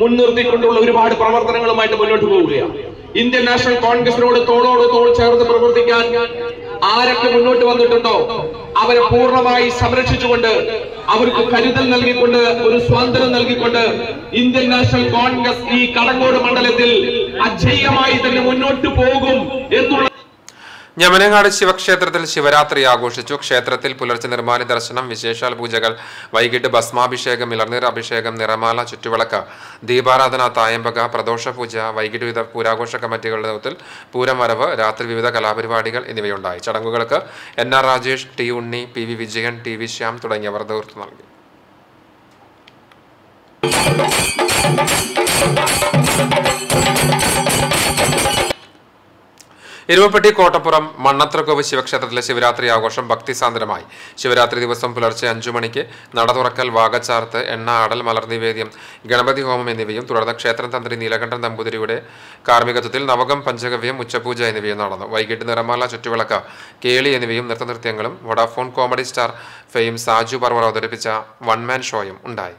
മുൻനിർത്തിക്കൊണ്ടുള്ള ഒരുപാട് പ്രവർത്തനങ്ങളുമായിട്ട് മുന്നോട്ട് പോവുകയാണ് ഇന്ത്യൻ നാഷണൽ കോൺഗ്രസിനോട് തോളോട് തോൾ ചേർന്ന് പ്രവർത്തിക്കാൻ ആരൊക്കെ മുന്നോട്ട് വന്നിട്ടുണ്ടോ അവരെ പൂർണ്ണമായി സംരക്ഷിച്ചുകൊണ്ട് അവർക്ക് കരുതൽ നൽകിക്കൊണ്ട് ഒരു സ്വാതന്ത്ര്യം നൽകിക്കൊണ്ട് ഇന്ത്യൻ നാഷണൽ കോൺഗ്രസ് ഈ കടങ്ങോട് മണ്ഡലത്തിൽ അജയ്യമായി തന്നെ മുന്നോട്ട് പോകും എന്നുള്ള ഞമനങ്ങാട് ശിവക്ഷേത്രത്തിൽ ശിവരാത്രി ആഘോഷിച്ചു ക്ഷേത്രത്തിൽ പുലർച്ചെ നിർമ്മാല ദർശനം വിശേഷാൽ പൂജകൾ വൈകിട്ട് ഭസ്മാഭിഷേകം ഇളർനീർ അഭിഷേകം നിറമാല ചുറ്റുവിളക്ക് ദീപാരാധന തായമ്പക പ്രദോഷ പൂജ വൈകിട്ട് വിവിധ പൂരാഘോഷ കമ്മിറ്റികളുടെ നേതൃത്വത്തിൽ പൂരം വരവ് രാത്രി വിവിധ കലാപരിപാടികൾ എന്നിവയുണ്ടായി ചടങ്ങുകൾക്ക് N R Rajesh T Unni P V Vijayan T V Shyam തുടങ്ങിയവർ നേതൃത്വം നൽകി ഇരുവപ്പെട്ടി കോട്ടപ്പുറം മണ്ണത്രക്കോവ് ശിവക്ഷേത്രത്തിലെ ശിവരാത്രി ആഘോഷം ഭക്തിസാന്ദ്രമായി ശിവരാത്രി ദിവസം പുലർച്ചെ അഞ്ചു മണിക്ക് നട തുറക്കൽ വാഗച്ചാർത്ത് എണ്ണ ആടൽ മലർ നിവേദ്യം ഗണപതി ഹോമം എന്നിവയും തുടർന്ന് ക്ഷേത്രം തന്ത്രി നീലകണ്ഠൻ നമ്പൂതിരിയുടെ കാർമ്മികത്വത്തിൽ നവകം പഞ്ചഗവ്യം ഉച്ചപൂജ എന്നിവയും നടന്നു വൈകിട്ട് നിറമാല ചുറ്റുവിളക്ക കേളി എന്നിവയും നൃത്തനൃത്യങ്ങളും Vodafone comedy star fame Saju Parvar അവതരിപ്പിച്ച വൺമാൻ ഷോയും ഉണ്ടായി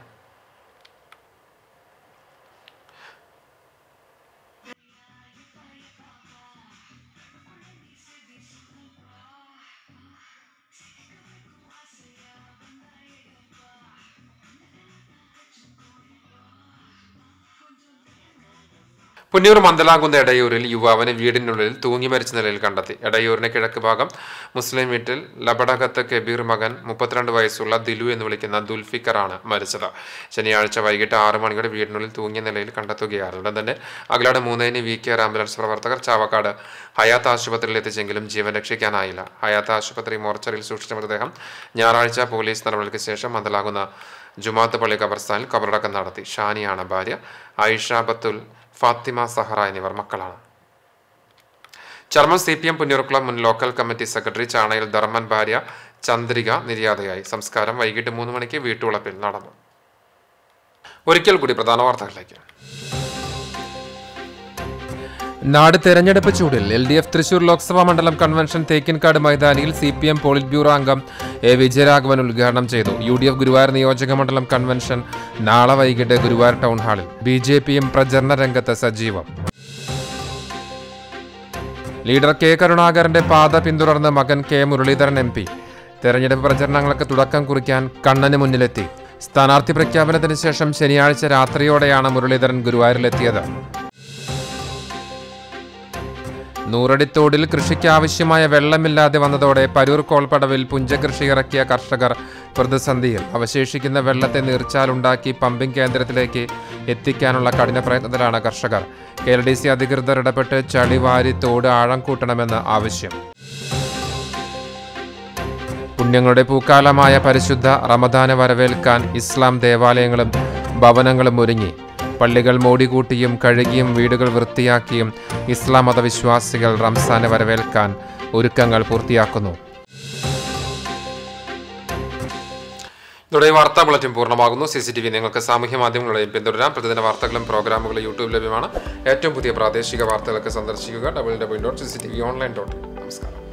പുന്നൂർ മന്ദലാകുന്ന എടയൂരിൽ യുവാവിനെ വീടിനുള്ളിൽ തൂങ്ങി മരിച്ച നിലയിൽ കണ്ടെത്തി ഇടയൂരിന്റെ കിഴക്ക് ഭാഗം മുസ്ലിം വീട്ടിൽ ലബടകത്ത് കബീർ മകൻ മുപ്പത്തിരണ്ട് വയസ്സുള്ള ദിലു എന്ന് വിളിക്കുന്ന ദുൽഫിക്കറാണ് മരിച്ചത് ശനിയാഴ്ച വൈകിട്ട് ആറു മണിയുടെ വീടിനുള്ളിൽ തൂങ്ങിയ നിലയിൽ കണ്ടെത്തുകയായിരുന്നു ഉടൻ തന്നെ അകലാട് മൂന്നേന് വി കെ ആംബുലൻസ് പ്രവർത്തകർ ചാവക്കാട് ഹയാത്ത് ആശുപത്രിയിൽ എത്തിച്ചെങ്കിലും ജീവൻ രക്ഷിക്കാനായില്ല ഹയാത്ത് ആശുപത്രി മോർച്ചറിയിൽ സൂക്ഷിച്ച മൃതദേഹം ഞായറാഴ്ച പോലീസ് നടപടിക്ക് ശേഷം മന്ദലാകുന്ന ജുമാത്ത് പള്ളി കബർസ്ഥാനിൽ കബറടക്കം നടത്തി ഷാനിയാണ് ഭാര്യ ഐഷാബത്തുൽ ഫാത്തിമ സഹറ എന്നിവർ മക്കളാണ് ചർമ്മം സി പി എം പുന്നൂർക്കുളം മുൻ local committee secretary Chanayil Dharman ഭാര്യ ചന്ദ്രിക നിര്യാതയായി സംസ്കാരം വൈകിട്ട് മൂന്ന് മണിക്ക് വീട്ടുവളപ്പിൽ നടന്നു ഒരിക്കൽ കൂടി പ്രധാന വാർത്തകളിലേക്ക് നാട് തെരഞ്ഞെടുപ്പ് ചൂടിൽ L D F Thrissur Lok Sabha മണ്ഡലം കൺവെൻഷൻ തേക്കിൻകാട് മൈതാനിയിൽ C P M polit bureau അംഗം എ വിജയരാഘവൻ ഉദ്ഘാടനം ചെയ്തു യു ഡി എഫ് ഗുരുവായൂർ നിയോജക മണ്ഡലം കൺവെൻഷൻ നാളെ വൈകിട്ട് ഗുരുവായൂർ ടൗൺ ഹാളിൽ ബി ജെ പിയും പ്രചരണ രംഗത്ത് സജീവം ലീഡർ കെ കരുണാകരന്റെ പാത പിന്തുടർന്ന് മകൻ കെ മുരളീധരൻ എം പി തെരഞ്ഞെടുപ്പ് പ്രചരണങ്ങൾക്ക് തുടക്കം കുറിക്കാൻ കണ്ണന് മുന്നിലെത്തി സ്ഥാനാർത്ഥി പ്രഖ്യാപനത്തിന് ശേഷം ശനിയാഴ്ച രാത്രിയോടെയാണ് മുരളീധരൻ ഗുരുവായൂരിലെത്തിയത് നൂറടിത്തോടിൽ കൃഷിക്കാവശ്യമായ വെള്ളമില്ലാതെ വന്നതോടെ പരൂർ കോൾപ്പടവിൽ പുഞ്ചകൃഷി ഇറക്കിയ കർഷകർ പ്രതിസന്ധിയിൽ അവശേഷിക്കുന്ന വെള്ളത്തെ നീർച്ചാലുണ്ടാക്കി പമ്പിംഗ് കേന്ദ്രത്തിലേക്ക് എത്തിക്കാനുള്ള കഠിന പ്രയത്നത്തിലാണ് കർഷകർ കെ എൽ ഡി സി അധികൃതർ ഇടപെട്ട് ചളിവാരി തോട് ആഴം കൂട്ടണമെന്ന് ആവശ്യം പുണ്യങ്ങളുടെ പൂക്കാലമായ പരിശുദ്ധ റമദാനെ വരവേൽക്കാൻ ഇസ്ലാം ദേവാലയങ്ങളും ഭവനങ്ങളും ഒരുങ്ങി പള്ളികൾ മോടികൂട്ടിയും കഴുകിയും വീടുകൾ വൃത്തിയാക്കിയും ഇസ്ലാം മതവിശ്വാസികൾ റംസാനെ വരവേൽക്കാൻ ഒരുക്കങ്ങൾ പൂർത്തിയാക്കുന്നു ഇതോടെ വാർത്താ ബുള്ളറ്റിൻ പൂർണ്ണമാകുന്നു സി സി ടി വി നിങ്ങൾക്ക് സാമൂഹ്യ മാധ്യമങ്ങളെയും പിന്തുടരാം പ്രതിദിന വാർത്തകളും പ്രോഗ്രാമുകളും യൂട്യൂബ് ലഭ്യമാണ് ഏറ്റവും പുതിയ പ്രാദേശിക വാർത്തകളൊക്കെ സന്ദർശിക്കുക W W dot C C T V online dot നമസ്കാരം